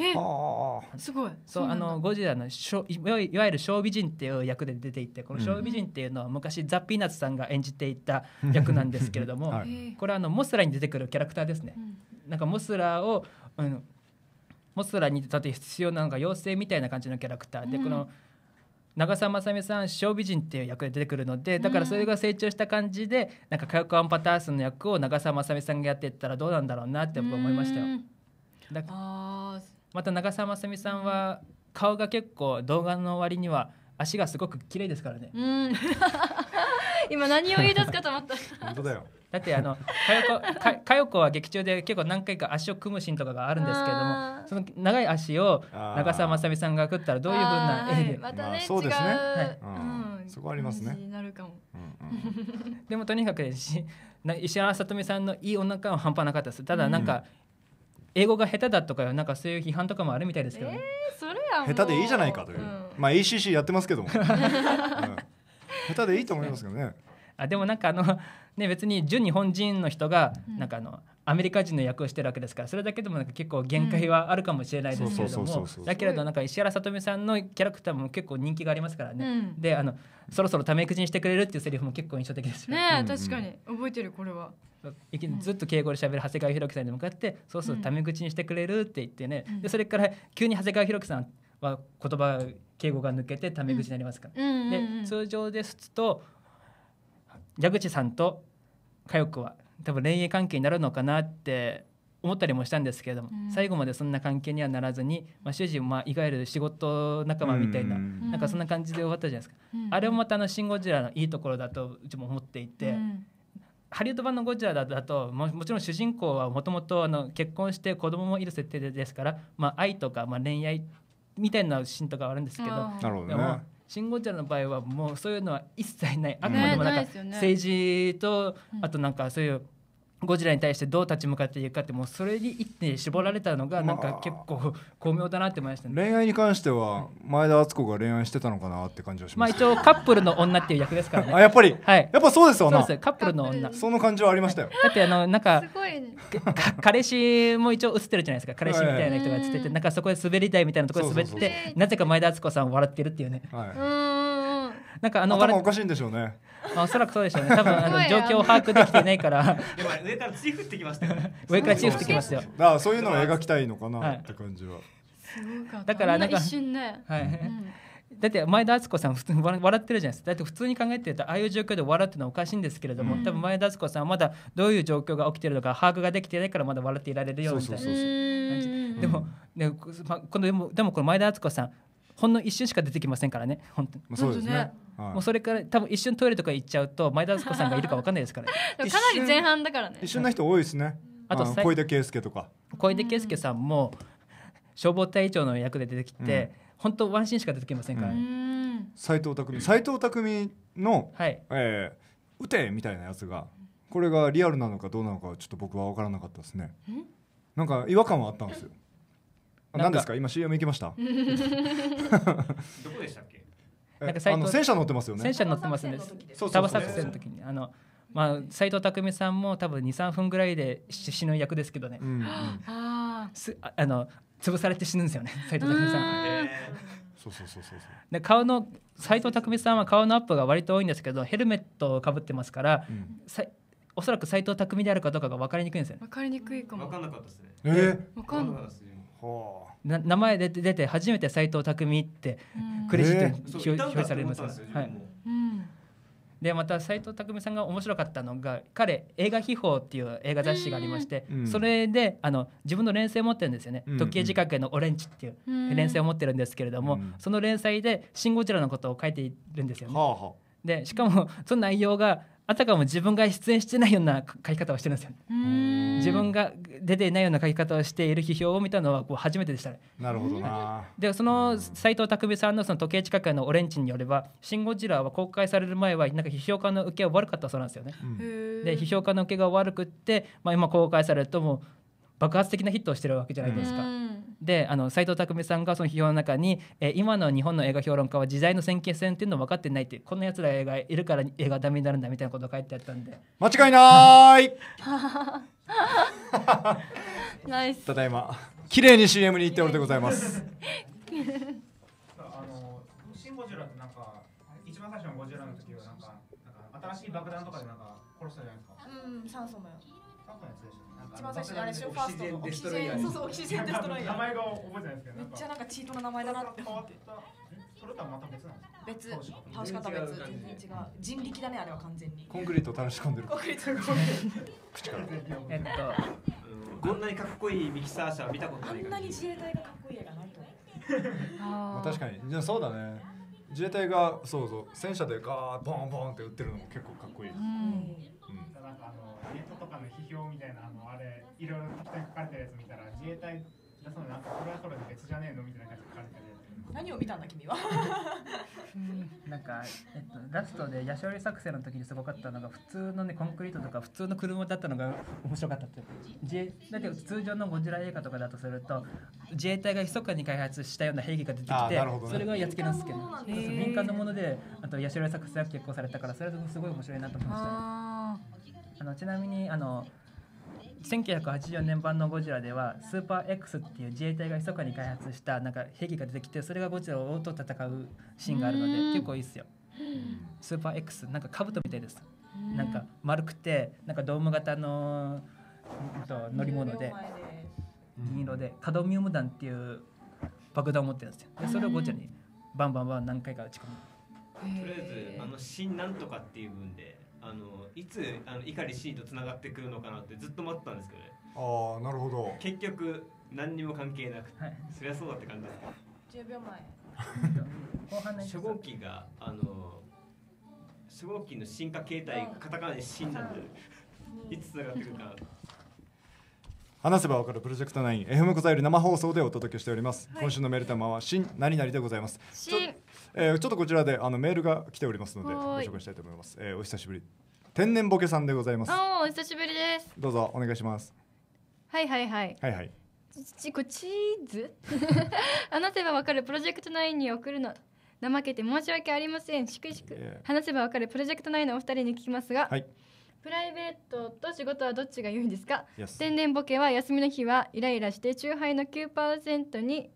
Speaker 4: すごいそうあのゴジラのしょいわゆる小美人っていう役で出ていてこの小美人っていうのは昔ザ・ピーナッツさんが演じていた役なんですけれども、はい、これはあのモスラに出てくるキャラクターですね。なんかモスラを、うん、モスラにだって必要なんか妖精みたいな感じのキャラクターで、うん、この「長澤まさみさん小美人っていう役で出てくるのでだからそれが成長した感じで、なんか火薬アンパタースの役を長澤まさみさんがやってったらどうなんだろうなって僕は思いましたよ。また長澤まさみさんは顔が結構動画の割には足がすごく綺麗ですからね。
Speaker 2: 今何を言い出すかと思った。
Speaker 4: 本当だよ。だってあの佳代子は劇中で結構何回か足を組むシーンとかがあるんですけれどもその長い足を長澤まさみさんが食ったらどういうふうな絵で、またね、そうですね、は
Speaker 2: いうん、そこありますねなるかも、うん
Speaker 4: でもとにかくし石原さとみさんのいいお腹は半端なかったですただなんか、英語が下手だとかなんかそういう批判とかもあるみたいですけど、ね、えー、
Speaker 5: それや下手でいいじゃないかという、うん、
Speaker 1: まあ ACC やってますけども、うん、下
Speaker 4: 手でいいと思いますけどねあでもなんかあの、ね、別に純日本人の人がなんかあの、アメリカ人の役をしてるわけですからそれだけでもなんか結構限界はあるかもしれないですけれどもだけれどなんか石原さとみさんのキャラクターも結構人気がありますからね、うん、であのそろそろため口にしてくれるっていうセリフも結構印象的ですよね確か
Speaker 2: に覚えてるこれは。
Speaker 4: ずっと敬語で喋る長谷川博己さんに向かって「そうするとタメ口にしてくれる」って言ってね、うん、でそれから急に長谷川博己さんは言葉敬語が抜けてタメ口になりますから、で通常ですと矢口さんと佳代子は多分恋愛関係になるのかなって思ったりもしたんですけれども、うん、最後までそんな関係にはならずに、まあ、主人、まあ、いわゆる仕事仲間みたいなうん、なんかそんな感じで終わったじゃないですか、うん、あれもまたあの「シン・ゴジラ」のいいところだとうちも思っていて、ハリウッド版の「ゴジラだ」とももちろん主人公はもともと結婚して子供もいる設定ですから、まあ、愛とか、まあ、恋愛みたいなシーンとかあるんですけど。なるほどね慎吾ちゃんの場合はもうそういうのは一切ないあくまでもなんか政治とあとなんかそういうゴジラに対してどう立ち向かっていくかってもうそれに一点絞られたのがなんか結構 巧妙だなって思いました
Speaker 1: ね、まあ、恋愛に関しては前田敦子が恋愛してたのかなって感じはします、
Speaker 4: まあ一応カップルの女っていう役ですからね あやっぱり、はい、やっぱそうですよねカップルの女その感じはありましたよ、はい、だってあのなんか 彼氏も一応映ってるじゃないですか彼氏みたいな人が映ってて、なんかそこで滑り台みたいなところで滑ってなぜか前田敦子さん笑ってるっていうね、はいうんなんかあの頭おかしいんでしょうね。
Speaker 1: まあ、おそらくそうでしょうね。多分あの状況を把握できてないから。上からチーフってきますよ、上からチーフってきましたよ。あそういうのを描きたいのかなって感じは。
Speaker 4: だからなんか一
Speaker 1: 瞬ね。
Speaker 2: はい。
Speaker 4: だって前田敦子さん普通に笑ってるじゃないですかだって普通に考えてるとああいう状況で笑ってのはおかしいんですけれども、うん、多分前田敦子さんはまだどういう状況が起きてるのか把握ができてないからまだ笑っていられるよみたいな感じでも、ねまあ、このでもでもこの前田敦子さんほんの一瞬しか出てきませんからね本当にそうですね、もうそれから多分一瞬トイレとか行っちゃうと前田敦子さんがいるかわかんないですから
Speaker 2: かなり前半だからね一瞬な人
Speaker 4: 多いですね
Speaker 1: あと小出圭介とか
Speaker 4: 小出圭介さんも消防隊長の役で出てきて、本当ワンシーンしか出てきませんから、
Speaker 1: 斎、藤匠斎藤匠の、はい、えー、撃てみたいなやつがこれがリアルなのかどうなのかちょっと僕は分からなかったですねなんか違和感はあったんですよ何ですか今 CM 行きました どこ
Speaker 4: でしたっけなんかあの戦車乗ってますよね戦車乗ってますねタバ作戦の時にあのまあ斎藤匠さんも多分二三分ぐらいで死ぬ役ですけどね、うんうん、あの潰されて死ぬんですよね斎藤匠さん、えー、そうそうそうそうで顔の斎藤匠さんは顔のアップが割と多いんですけどヘルメットをかぶってますから、うん、おそらく斎藤匠であるかどうかが分かりにくいんですよね
Speaker 2: 分かりにくいかも分かんなかったですねえー、分かんなかったです
Speaker 1: ね
Speaker 4: 名前で出て初めて斎藤匠ってクレジットに表示されますから、はい、でまた斎藤工さんが面白かったのが彼映画秘宝っていう映画雑誌がありまして、それであの自分の連載を持ってるんですよね、時計仕掛けのオレンジっていう連載を持ってるんですけれども、その連載で「シン・ゴジラ」のことを書いているんですよね。でしかもその内容があたかも自分が出演してないような書き方をしてるんですよ、自分が出ていないような書き方をしている批評を見たのはこう初めてでした、ね、なるほどなでその斎藤匠さんのその時計近くのオレンジによれば「シン・ゴジラ」は公開される前はなんか批評家の受けが悪かったそうなんですよね、で批評家の受けが悪くって、まあ、今公開されるともう爆発的なヒットをしてるわけじゃないですか。であの斎藤匠さんがその批評の中に、えー、今の日本の映画評論家は時代の先決線っていうの分かってないってこんなやつら映画いるから映画ダメになるんだみたいなこと書いてあったんで間
Speaker 1: 違いないナイスただいま綺麗に CM に行っておるでございます
Speaker 3: あのシン・ゴジラってなんか一番最初のゴジラの時はなんか
Speaker 1: なんか新しい爆弾とかでなんか殺したじゃないですか
Speaker 2: うん酸素もよ
Speaker 1: 一番最初にあれでしょファーストのオキシジェンデストイヤー名前が覚えてないですけどめっちゃ
Speaker 2: なんかチートの名前だなってっそれとはまた別なんです別倒し方別全然違う人力だねあれは完全にコンク
Speaker 1: リート垂らし込んでるコンクリート口からえっとこんなにかっこいいミキサー車見たことないあんなに
Speaker 2: 自衛隊がかっこいい映画ない
Speaker 1: と 確かにじゃそうだね自衛隊がそうそう戦車でガーボンボンって撃ってるのも結構かっこいい、です。表みたいなあのあれいろいろ適当に書かれてるやつ見たら自衛隊だそうなんかそれはそれで別じゃねえのみたいな感じで書かれてる何を見たんだ君は なんか、
Speaker 4: えっと、ラストでヤシ作戦の時にすごかったのが普通のねコンクリートとか普通の車だったのが面白かったって自衛だって通常のゴジラ映画とかだとすると自衛隊が密かに開発したような兵器が出てきて、ね、それがやっつけなんですけど民間のものであとヤシ作戦は結構されたからそれはすごい面白いなと思いました、あのちなみにあの1984年版のゴジラではスーパー X っていう自衛隊が密かに開発したなんか兵器が出てきてそれがゴジラをと戦うシーンがあるので結構いいっすよ。スーパー X なんか兜みたいです。なんか丸くてなんかドーム型のと乗り物で銀色でカドミウム弾っていう爆弾を持ってるんですよ。でそれをゴジラにバンバンバン何回か打ち込
Speaker 3: む。とりあえずあの新なんとかっていう分であのいつあの怒りーとつながってくるのかなってずっと待ったんですけどねああなるほど結局何にも関係なくそりゃそうだって感じ
Speaker 5: ですけ10秒前
Speaker 3: 後半初号機があの初号機の進化形態カタカナで「シなんでいつつながってくるかなと。
Speaker 1: 話せばわかるプロジェクト9 FM コ座より生放送でお届けしております、はい、今週のメールタマは新何々でございますちえー、ちょっとこちらであのメールが来ておりますのでご紹介したいと思います、えー、お久しぶり天然ボケさんでございます
Speaker 2: お久しぶりです
Speaker 1: どうぞお願いします
Speaker 2: はいはいはいはいはいちこチーズ 話せばわかるプロジェクト9に送るの怠けて申し訳ありませんしくしく話せばわかるプロジェクト9のお二人に聞きますが、はい、プライベートと仕事はどっちが良いんですか、天然ボケは休みの日はイライラしてチューハイの9%に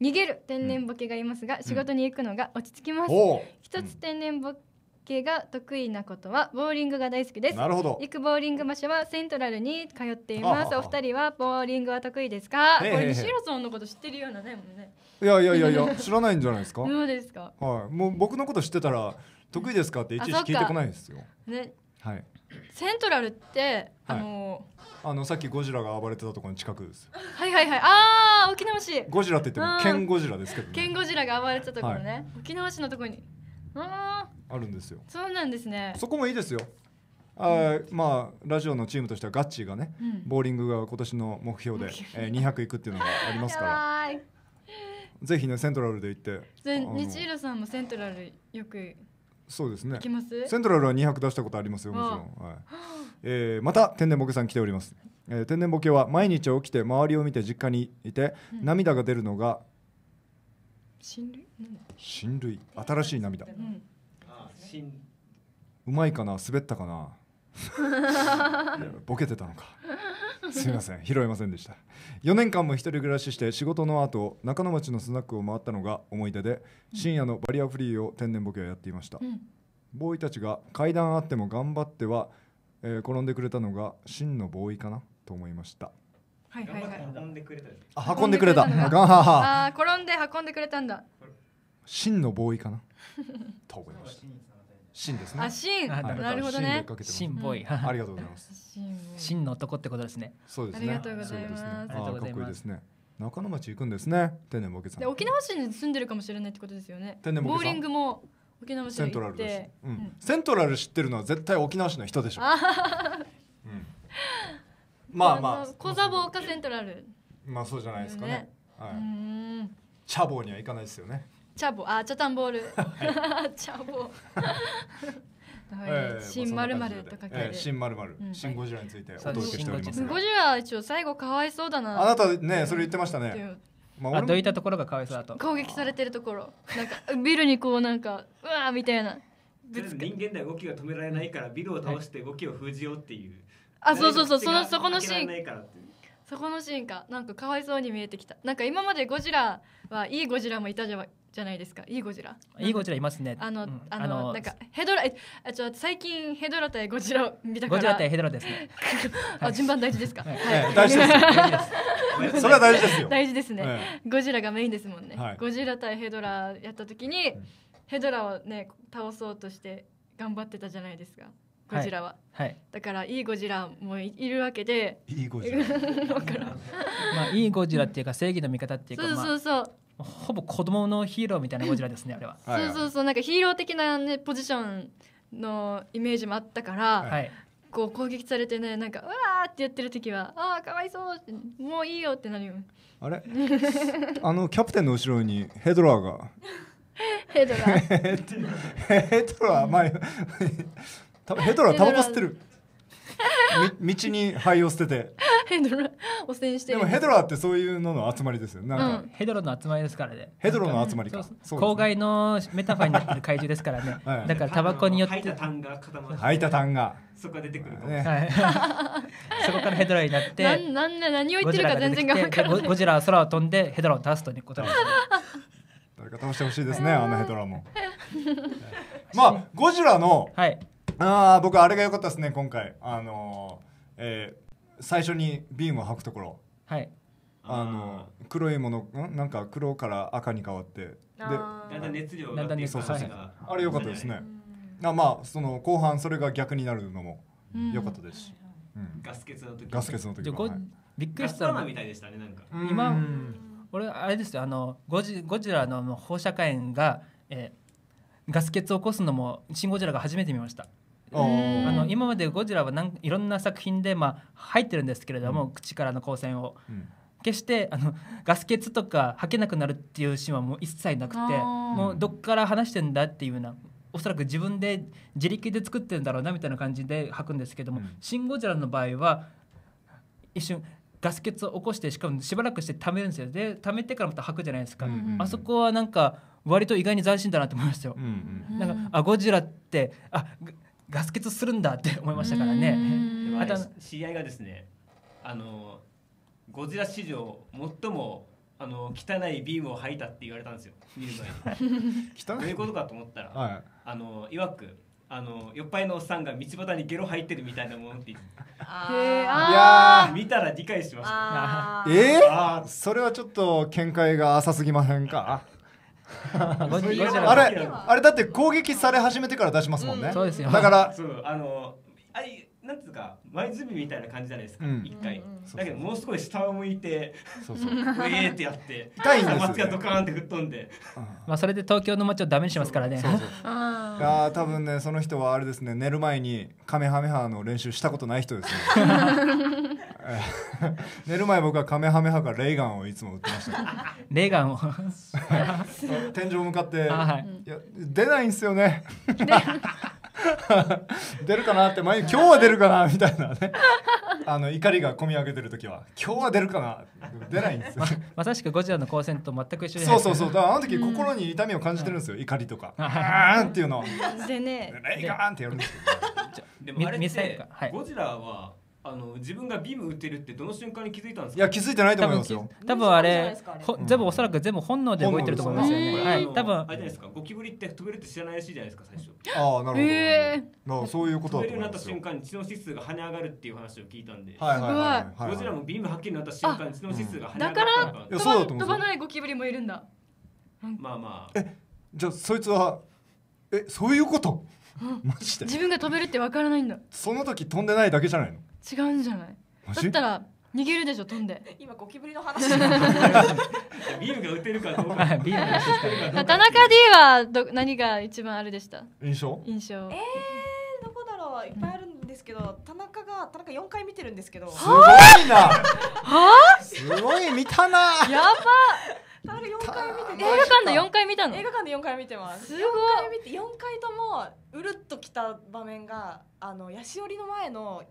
Speaker 2: 逃げる天然ボケがいますが、仕事に行くのが落ち着きます、一つ天然ボケが得意なことはボーリングが大好きですなるほど行くボーリング場所はセントラルに通っていますお二人はボーリングは得意ですか、これ西野さんのこと知ってるようなないもんね
Speaker 1: いやいやいやいや 知らないんじゃないですかそうですかはいもう僕のこと知ってたら得意ですかっていちいち聞いてこないですよねはい
Speaker 2: セントラルって、あの
Speaker 1: ー、あのさっきゴジラが暴れてたところに近くです
Speaker 2: はいはいはいああ沖縄市ゴジラって言ってもケンゴ
Speaker 1: ジラですけど、ね、ケン
Speaker 2: ゴジラが暴れてたところね、はい、沖縄市のところにああるんですよそうなんです
Speaker 1: ねそこもいいですよあまあラジオのチームとしてはガッチーがね、うん、ボーリングが今年の目標で、え200いくっていうのがありますからぜひねセントラルで行って日
Speaker 2: 浦さんもセントラルよく
Speaker 1: そうですねセントラルは200出したことありますよもちろん、はいえー、また天然ボケさん来ております、えー、天然ボケは毎日起きて周りを見て実家にいて、うん、涙が出るのが新類新類新しい涙、うん、うまいかな滑ったかな
Speaker 3: ボケてたのかすい
Speaker 1: ません拾えませんでした4年間も一人暮らしして仕事の後中野町のスナックを回ったのが思い出で深夜のバリアフリーを天然ボケをやっていました、うん、ボーイたちが階段あっても頑張っては、えー、転んでくれたのが真のボーイかなと思いました
Speaker 2: はいはいはい運んでくれたあ運んでくれたあ転んで運んでくれたんだ
Speaker 1: 真のボーイかな
Speaker 4: と思いました
Speaker 1: シンですね。あ、シ
Speaker 2: ン。なるほどね。
Speaker 1: シっぽい。ありがとうございます。シの男ってことですね。そうですね。ありがとうございます。ありがといます。中野町行くんですね。天然ボケさん。
Speaker 2: 沖縄市に住んでるかもしれないってことですよね。天然ボケさん。ボーリングも。沖縄市セントラルだし、うん、
Speaker 1: セントラル知ってるのは絶対沖縄市の人でしょ、うまあまあ小座
Speaker 2: 坊かセントラル
Speaker 1: まあそうじゃないですかねはい、チャボには行かないですよね
Speaker 2: チャボあチャタンボール、はい、チャボ 新まるまるとかける、えー、新
Speaker 1: まるまる、新ゴジラについてお届けしております。ゴ
Speaker 2: ジラ一応最後かわいそうだな。あなたねそれ言ってましたね。
Speaker 1: まあ、どういったところがかわいそうだと
Speaker 2: 攻撃されてるところなんかビルにこうなんかうわーみたいな
Speaker 3: 人間では動きが止められないからビルを倒して動きを封じようっていう、
Speaker 2: はい、あそうそうそうそのそこのシーンそこのシーンかなんかかわいそうに見えてきたなんか今までゴジラはいいゴジラもいたじゃないじゃないですか。いいゴジラ。いいゴジラいますね。あの、うん、あのなんかヘドラえあちょ最近ヘドラ対ゴジラを見たから。ゴジラ対ヘドラですね。あ順番大事ですか。はい、大事です。それは大事ですよ。大事ですね、はい、ゴジラがメインですもんね。はい、ゴジラ対ヘドラやった時に、ヘドラをね倒そうとして頑張ってたじゃないですか。ゴジラは、はい、だからいいゴジラもいるわけでいいゴジラ
Speaker 4: まあいいゴジラっていうか正義の味方っていうかそうそうそう、ほぼ子供のヒーローみたいなゴジラですねあれは。そうそ
Speaker 2: うそうなんかヒーロー的なねポジションのイメージもあったから、はい、こう攻撃されてねなんかうわーってやってる時はああかわいそうもういいよってなるよ。
Speaker 1: あれ あのキャプテンの後ろにヘドラーが。ヘドラー。ヘドラー、前ヘドラータバコ吸ってる。道に灰を捨てて
Speaker 2: ヘドラ汚染してでもヘドラっ
Speaker 1: てそういうのの集まりですよなんか、う
Speaker 4: ん、ヘドラの集まりですからねヘドロの集まり
Speaker 1: か、公
Speaker 4: 害のメタファーになってる怪獣ですからね、はい、だからタバコによって吐いた痰が固まって吐いた痰がそこ
Speaker 3: が出てくるね、はい、
Speaker 4: そこからヘドラになってなん
Speaker 2: なん何を言ってるか全然が分からないゴジ
Speaker 4: ラは空を飛んでヘドラを倒すということです、ね、
Speaker 1: 誰か倒してほしいですねあのヘドラもまあゴジラの、はいああ僕あれが良かったですね今回あのー、えー、最初にビームを吐くところはいあのー、黒いものんなんか黒から赤に変わってでだんだん熱量がんだん熱量はい、あれ良かったですねあまあその後半それが逆になるのも良かったですし、うん、ガス欠の時ガス欠の時は、はい、
Speaker 4: びっくりしたガスみたいでしたねなんか今俺あれですよあのゴジゴジラの放射火炎が、えー、ガス欠を起こすのもシン・ゴジラが初めて見ましたあの今までゴジラはなんいろんな作品で、まあ、入ってるんですけれども、うん、口からの光線を。うん決してあのガス欠とか吐けなくなるっていうシーンはもう一切なくてもうどっから話してんだっていううなおそらく自分で自力で作ってるんだろうなみたいな感じで吐くんですけども、うん、シン・ゴジラの場合は一瞬ガス欠を起こしてしかもしばらくして溜めるんですよで溜めてからまた吐くじゃないですか、うんうんうん、あそこはなんか割と意外に斬新だなと思いましたよ。うんうん、なんかあゴジラってあガス欠するんだって思いましたからね。あと
Speaker 3: 知り合いがですねあのゴジラ史上最もあの汚いビームを吐いたって言われたんですよ見る前に。汚どういうことかと思ったら、はい、あのいわくあの酔っ払いのおっさんが道端にゲロ入ってるみたいなものってああ。いや見たら理解
Speaker 1: しました。えー、それはちょっと見解が浅すぎませんか。あれあれだって攻撃され始めてから出しますもんね、うん、そうですよだからそ
Speaker 3: うあのあいなんつうか前ズビみたいな感じじゃないですか、うん、一回、だけどもう少し下を向いてそうそうええってやって痛いんです松がドカーンって吹っ飛んで、
Speaker 1: まあそれで東京の街をダメにしますからねそうそうあ多分ねその人はあれですね寝る前にカメハメハの練習したことない人ですね 寝る前僕はカメハメ派かレーガンをいつも売ってました レーガンを 天井向かって、はい、いや出ないんですよね出るかなって毎日今日は出るかなみたいなねあの怒りが込み上げてる時は今日は出るかな出ないんですよ、ま、まさしくゴジラの光線と全く一緒そうそうそうだからあの時心に痛みを感じてるんですよ、怒りとかあーんっていうの
Speaker 2: でねレイガンってやるんです
Speaker 3: けど、でもあれってゴジラはあの自分がビーム打てるってどの瞬間に気づいたんですかいや気づいてないと思いますよ多分あれ
Speaker 4: 全部おそらく全部本能で動いてると思いますよね、ねはい、多
Speaker 3: 分あれじゃないですかゴキブリって飛べるって知らないらしいじゃないですか最初ああなるほど、えー、そういうこと飛べるになった瞬間に知能指数が跳ね上がるっていう話を聞いたんではいはいはい、ゴジラもビームはっきりになった瞬間に知能指数が跳ね上がったのかなだから飛
Speaker 2: ばないゴキブリもいるんだ、
Speaker 3: ま
Speaker 1: あまあえじゃあそいつはえそういうことマジで自
Speaker 2: 分が飛べるってわからないんだ
Speaker 1: その時飛んでないだけじゃないの
Speaker 2: 違うんじゃないだったら逃げるでしょ飛んで今ゴキブリの話 ビー
Speaker 1: ムが打てるかどうか ビームが打
Speaker 3: てるかどうか田
Speaker 2: 中 D はど何が一番あれでした印象印象え
Speaker 3: ー、どこだろういっぱいあるんですけど、田中が田中四回見てるんですけどす
Speaker 1: ごいなはすごい見たなやば
Speaker 2: 田中4回見て映画館で四回見たの映画館で四回見てますすごい4回見て4回ともうるっときた場面があのヤシオリの前の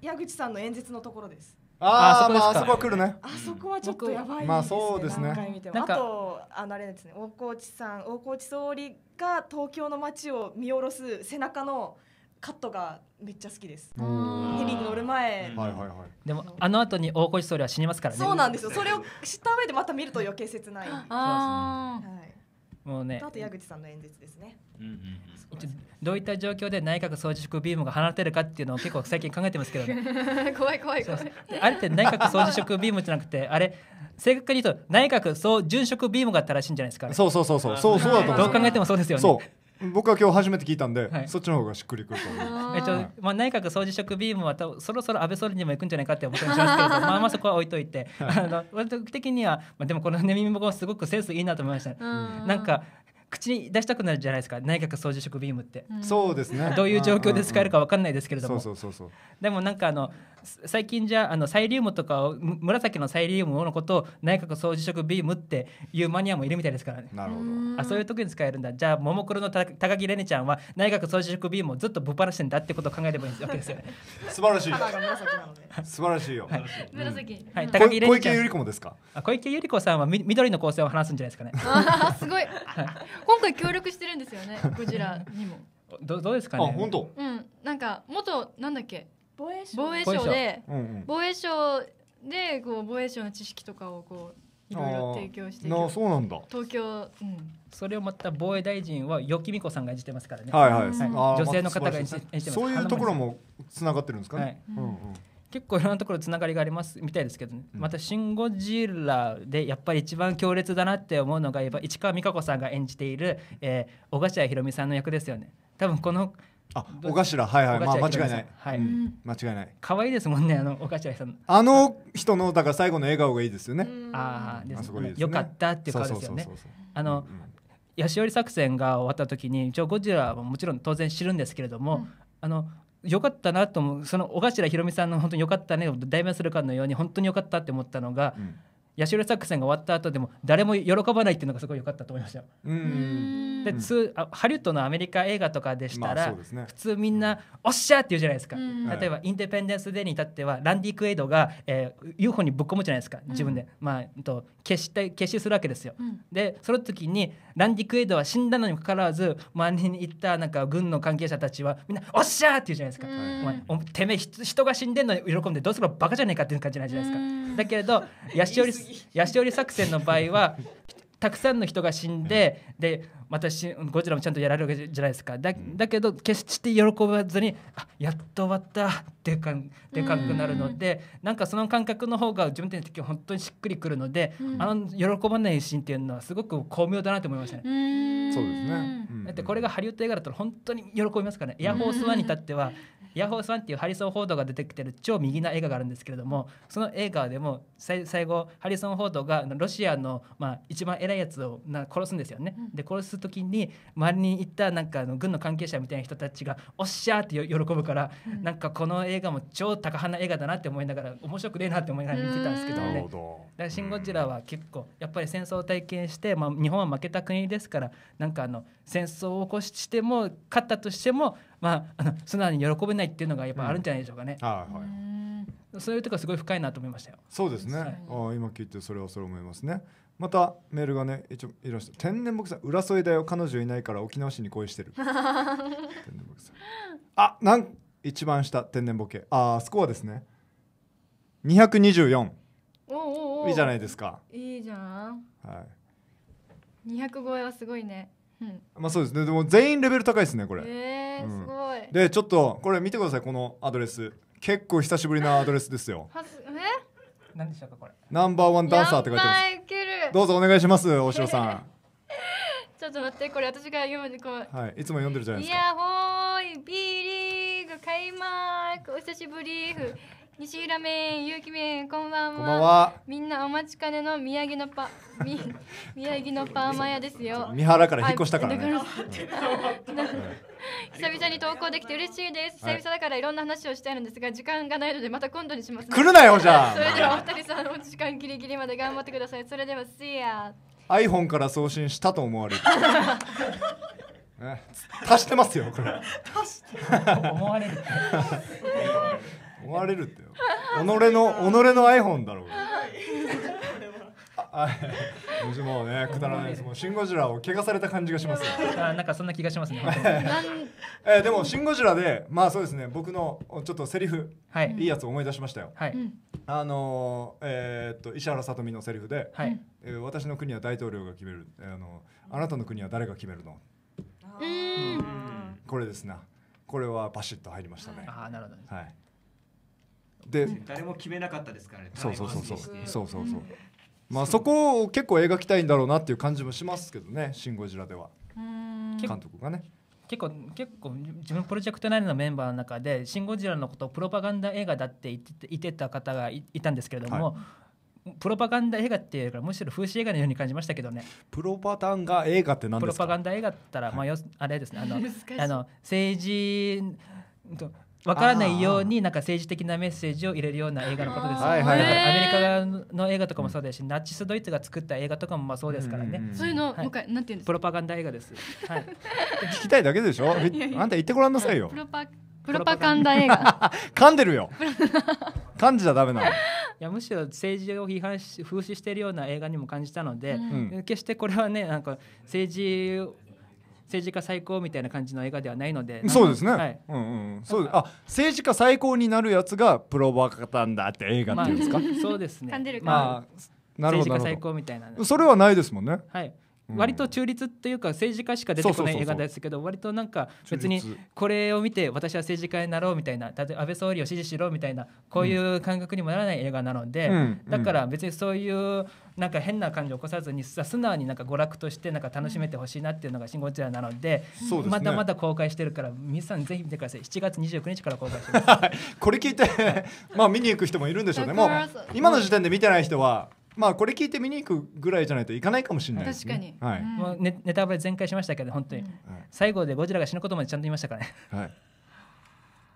Speaker 2: 矢口さんの演説のところです。ああ、まあ、あそこは来るね。あそこはちょっとやばい、ね、まあ、そうですね。あと、あの、あれですね、大河内さん、大河内総理が東京の街を見下ろす背中の。カットがめっちゃ好きです。ヘリに乗る前、は
Speaker 4: いはいはい。でもあの後に大河内総理は死にますからね。そうなんですよ。それを
Speaker 2: 知った上でまた見ると余計切ない。ああ、はい。もうね、あと矢口さんの演説ですね、
Speaker 4: うんうんどういった状況で内閣総辞職ビームが放てるかっていうのを結構最近考えてますけど、
Speaker 2: ね、怖い怖い怖いあれって内
Speaker 4: 閣総辞職ビームじゃなくてあれ正確に言うと内閣総殉職ビームがあったらしいんじゃないです
Speaker 1: かそうそうそうそうそうそうだとどう考えてもそうですよねそう僕は今日初めて聞いたんで、はい、そっちの方がしっくりくると思います。えっと、
Speaker 4: まあ内閣総辞職ビームはそろそろ安倍総理にも行くんじゃないかって思ってますけど、まあまあそこは置いといて、はい、あの私的にはまあでもこのね耳もすごくセンスいいなと思いました。なんか口に出したくなるじゃないですか内閣総辞職ビームって、そうですねどういう状況で使えるか分かんないですけれどもでもなんかあの最近じゃあのサイリウムとかを紫のサイリウムのことを内閣総辞職ビームっていうマニアもいるみたいですからねなるほどあそういう時に使えるんだじゃあももクロの高木玲音ちゃんは内閣総辞職ビームをずっとぶっ放してんだってことを考えればいいわけですよね 素晴らしい素晴らしいよ、紫、はい、高木玲音小池百合子もですかあ小池百合子さんはみ緑の構成を話すんじゃないですかねすごい、
Speaker 2: はい今回協力してるんですよね ゴジラにも
Speaker 4: どどうですか
Speaker 1: ねあ本
Speaker 3: 当
Speaker 2: うんなんか元なんだっけ防衛省防衛省で、防衛省でこう防衛省の知識とかをこういろいろ提供してあそうなんだ東京、うん、
Speaker 4: それをまた防衛大臣はよきみこさんが演じてますからねはいはい、はい、女性の方が演じてますそういうところも
Speaker 1: つながってるんですかね、はいうんうん、
Speaker 4: 結構いろんなところつながりがありますみたいですけどね、うん、また「シン・ゴジラ」でやっぱり一番強烈だなって思うのがやっぱ市川美香子さんが演じている、えー、小頭ひろみさんの役ですよね多分この
Speaker 1: あ小頭はいはい、まあ、間違いない、はい、うん、間違いない
Speaker 4: 可愛いですもんねあの小頭さん
Speaker 1: あの人のだから最後の笑顔がいいですよねああですねよかったっていう顔ですよね
Speaker 4: あの、うん、より作戦が終わった時に一応ゴジラはもちろん当然知るんですけれども、うん、あの良かったなと思うその小頭ひろみさんの本当に良かったねを代名するかのように本当に良かったって思ったのが、う八代作戦が終わった後でも誰も喜ばないっていうのがすごい良かったと思いましたでツあハリウッドのアメリカ映画とかでしたら、まあね、普通みんな「おっしゃ!」って言うじゃないですか、例えば「インデペンデンス・デー」に至ってはランディ・クエイドが、えー、UFO にぶっ込むじゃないですか自分で、うん、まあと決して決死するわけですよ、うん、でその時にランディ・クエイドは死んだのにもかかわらず周りに行ったなんか軍の関係者たちはみんな「おっしゃ!」って言うじゃないですか、おてめえ人が死んでんのに喜んでどうするかバカじゃねえかっていう感じなんじゃないですか、だけれど八代オリ作戦の場合はたくさんの人が死んででまたしゴジラもちゃんとやられるわけじゃないですかだだけど決して喜ばずにあやっと終わったってかでかくなるのでなんかその感覚の方が自分的に本当にしっくりくるので、あの喜ばないシーンっていうのはすごく巧妙だなと思いましたね。そうですね、だってこれがハリウッド映画だったら本当に喜びますからね。エアホースワンに至っては、ヤホースワン」っていうハリソン・フォードが出てきてる超右な映画があるんですけれどもその映画でも最後ハリソン・フォードがロシアの、まあ、一番偉いやつをな殺すんですよね。で殺すす時に周りにいたなんかあの軍の関係者みたいな人たちが「おっしゃ!」って喜ぶから、うん、なんかこの映画も超高派な映画だなって思いながら面白くねえなって思いながら見てたんですけどね。どだから「シン・ゴジラ」は結構やっぱり戦争を体験して、まあ、日本は負けた国ですからなんかあの戦争を起こしても勝ったとしても、まあ、
Speaker 1: あの素直に喜べないっていうのがやっぱあるんじゃないでしょうかね。うん、はい、はいそういうとこすごい深いなと思いましたよ。そうですね。はい、あ今聞いてそれはそれ思いますね。またメールがね一応いらして天然木さん浦添だよ彼女いないから沖縄市に恋してる
Speaker 5: 天然木さん
Speaker 1: あなん一番下天然ボケあスコアですね224
Speaker 2: おおおいいじゃないですかいいじゃん、はい、200超えはすごいねうん、
Speaker 1: まあそうですねでも全員レベル高いですねこれえー、うん、すごいでちょっとこれ見てくださいこのアドレス結構久しぶりなアドレスですよ
Speaker 2: はえ
Speaker 4: 何でしたかこれ
Speaker 1: ナンバーワンダンサーって書いてま
Speaker 2: すどうぞお願いします大城さん ちょっと待ってこれ私が読むでこうはいいつも読んでるじゃないですかいやほーいビーリーグ開幕お久しぶり西浦めん、ゆうきめん、こんばんは。こんばんは。みんなお待ちかねの宮城のパ、み、宮城のパーマ屋ですよ。三原から引っ越したからね。久々に投稿できて嬉しいです。久々だからいろんな話をしたいのですが、時間がないのでまた今度にします、ね。来るなよじゃあ。それではお二人さんお時間ギリギリまで頑張ってください。それではせいや。
Speaker 1: iPhone から送信したと思われる。足してますよこれ。足して。思われる。思われるってよ己の己のアイフォンだろうもしもねくだらないですもうシン・ゴジラを汚された感じがしますあなんかそんな気がしますね えでも「シン・ゴジラで」まあそうですね僕のちょっとセリフ、はい、いいやつを思い出しましたよ、はい、あのー、えー、っと石原さとみのセリフで、はいえー「私の国は大統領が決める、えー、あのあなたの国は誰が決めるの?」これですなこれはパシッと入りましたねあなるほど、はいで誰も決めなかったですからねそうそうそうそうそうそうそう、うん、まあそこを結構描きたいんだろうなっていう感じもしますけどね「シン・ゴジラ」では
Speaker 4: 監督がね結構結構自分プロジェクトンのメンバーの中で「シン・ゴジラ」のことをプロパガンダ映画だって言って言ってた方がいたんですけれども、はいプロパガンダ映画っていうかむしろ風刺映画のように感じましたけどね
Speaker 1: プロパガンダ映画って何ですかプロパ
Speaker 4: ガンダ映画ったら、はい、まあ、よあれですねあのあの政治わからないようになんか政治的なメッセージを入れるような映画のことです、はいアメリカの映画とかもそうだし、うん、ナチスドイツが作った映画とかもまあそうですからね、そういうの、はい、もう一回なんていうんですプロパガンダ映画です、はい、
Speaker 1: 聞きたいだけでしょあんた言ってごらんなさいよプロ
Speaker 4: パプロパガンダ映画
Speaker 1: 噛んでるよ 噛んじゃダメなのい
Speaker 4: やむしろ政治を批判し風刺しているような映画にも感じたので、うん、決してこれはねなんか政治政治家最高みたいな感じの映画ではないのでそうですね、はいう
Speaker 1: んうん、そうあ政治家最高になるやつがプロバカタンだって映画っていうんですか、まあ、そうですねまあ、なるほど政治家最高みたいなそれはないですもんねはい割
Speaker 4: と中立っていうか政治家しか出てこない映画ですけど割となんか別にこれを見て私は政治家になろうみたいな安倍総理を支持しろみたいなこういう感覚にもならない映画なので、だから別にそういうなんか変な感情を起こさずに素直になんか娯楽としてなんか楽しめてほしいなっていうのが「シン・ゴジラ」なのでまだまだ公開してるから皆さんぜひ見てください7月29日から公開してます こ
Speaker 1: れ聞いてまあ見に行く人もいるんでしょうねもう今の時点で見てない人はまあこれ聞いて見に行くぐらいじゃないと行かないかもしれない、ね、確かに、はい
Speaker 4: もうネネタバレ全開しましたけど本当に、最後でゴジラが死ぬことまでちゃんと言いましたからね、
Speaker 1: はい、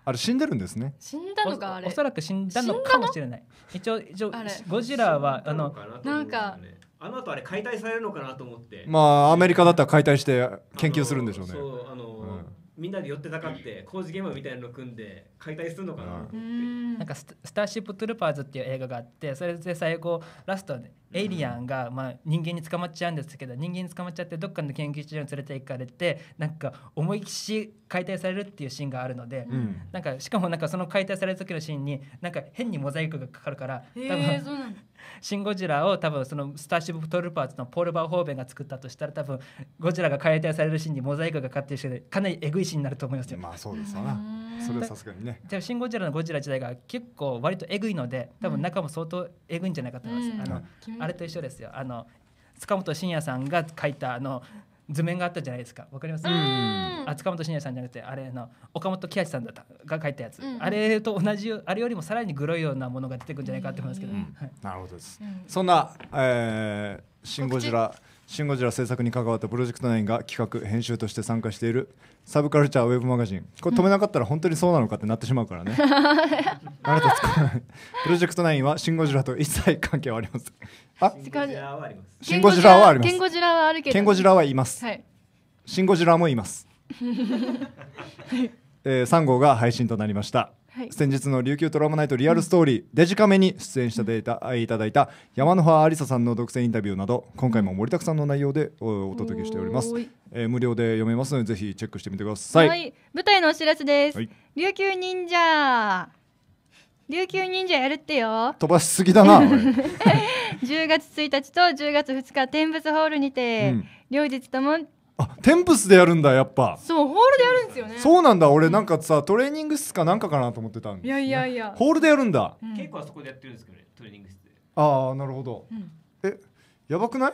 Speaker 1: あれ死んでるんですね死んだの
Speaker 2: かあれおそらく死んだのか
Speaker 4: もしれない一応一
Speaker 3: 応ゴジラはあのなんかあの後あれ解体されるのかなと思ってまあ
Speaker 1: アメリカだったら解体して研究するんでしょうねそうあの
Speaker 3: みんなで寄ってたかって工事現場みたいなの組んで
Speaker 4: 解体するのかなうん、なんかス「スターシップ・トゥルパーズ」っていう映画があってそれで最後ラストでエイリアンが、まあ、人間に捕まっちゃうんですけど人間に捕まっちゃってどっかの研究所に連れて行かれてなんか思いっきし解体されるっていうシーンがあるので、うん、なんかしかもなんかその解体される時のシーンになんか変にモザイクがかかるから多分 シン・ゴジラを多分そのスターシップ・トルパーズのポール・バーホーベンが作ったとしたら多分ゴジラが解体されるシーンにモザイクがかかってるしかなりえぐい維新になると思いますよ。まあそうですよな。それはさすがにね。じゃあシンゴジラのゴジラ時代が結構割とえぐいので、多分中も相当えぐいんじゃないかと思います。うん、あの、うん、あれと一緒ですよ。あの塚本慎也さんが書いたあの図面があったじゃないですか。わかります。あ塚本慎也さんじゃなくてあれの岡本喜八さんだったが書いたやつ、うんうん、あれと同じあれよりもさらにグロいようなものが出てくるんじゃないかと思いますけど。は
Speaker 1: い、なるほどです。そんな、えー、シンゴジラ。シン・ゴジラ制作に関わったプロジェクト9が企画編集として参加しているサブカルチャーウェブマガジンこれ止めなかったら本当にそうなのかってなってしまうからね、あな たないプロジェクト9はシン・ゴジラと一切関係はありませんあ
Speaker 2: シン・ゴジラはありますシン・ゴジラはあるけどシン・ゴジ
Speaker 1: ラはいます、はい、シン・ゴジラもいます、えー、3号が配信となりました先日の琉球トラマナイトリアルストーリー、うん、デジカメに出演していた,、うん、いただいた山野葉ありささんの独占インタビューなど今回も盛りだくさんの内容でお届けしております、えー、無料で読めますのでぜひチェックしてみてください、はい、
Speaker 2: 舞台のお知らせです、はい、琉球忍者琉球忍者やるってよ
Speaker 1: 飛ばしすぎだな
Speaker 2: 10 月1日と10月2日天仏ホールにて、うん、両日とも
Speaker 1: あテンプスでやるんだやっぱ
Speaker 2: そうホールでやるんですよねそ
Speaker 1: うなんだ俺なんかさ、トレーニング室かなんかかなと思ってたんです、ね、
Speaker 2: いやいやいやホールでやるんだ、結構あそこでやってるんですけどねトレーニ
Speaker 3: ン
Speaker 1: グ室でああなるほど、うん、えやばくない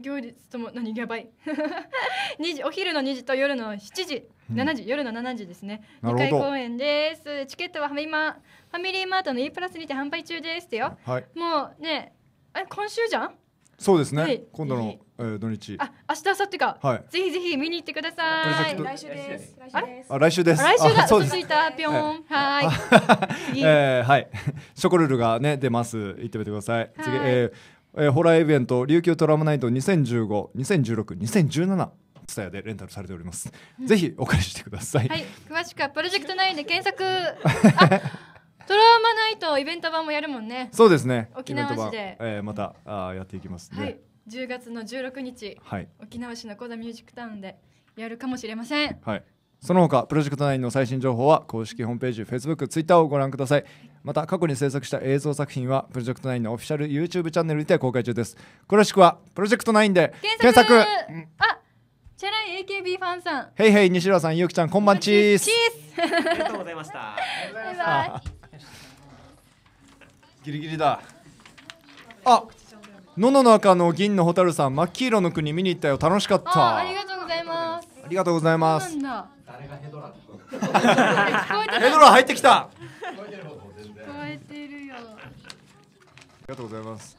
Speaker 2: 行日とも何やばい2 時お昼の2時と夜の7時、うん、時夜の7時ですね2回公演ですチケットはファミファミリーマートの E プラスにて販売中ですってよ、はい、もうねえ今週じゃんそうですね、今度の、
Speaker 1: え土日あ
Speaker 2: 明日明後日か、はい、ぜひぜひ見に行ってください来週ですあ来週です来週が嘘ついたぴょんは
Speaker 1: い、えはい ショコルルがね出ます行ってみてください次、えホラーイベント琉球トラムナイト2015、2016、2017スタヤでレンタルされております、ぜひお借りしてください、はい、
Speaker 2: 詳しくはプロジェクト9で検索 トラウマナイトイベント版もやるもんねそうですね沖縄市で、
Speaker 1: えー、またあやっていきますね、はい、
Speaker 2: 10月の16日、はい、沖縄市のコザミュージックタウンでやるかもしれません、
Speaker 1: はい、その他プロジェクト9の最新情報は公式ホームページ Facebook、Twitter をご覧くださいまた過去に制作した映像作品はプロジェクト9のオフィシャル YouTube チャンネルにて公開中です詳しくはプロジェクト9で検索検索、うん、
Speaker 2: あチャラい AKB ファンさん
Speaker 1: ヘイヘイ西浦さんゆうきちゃんこんばんちーす
Speaker 2: ありがとうございましたバイ
Speaker 1: バイギリギリだあのの中の銀の蛍さん真っ黄色の国見に行ったよ楽しかったあり
Speaker 2: がとうございます
Speaker 1: ありがとうございますヘ
Speaker 2: ド
Speaker 1: ラ入ってきた
Speaker 2: 聞こえてるよあり
Speaker 5: がとうございます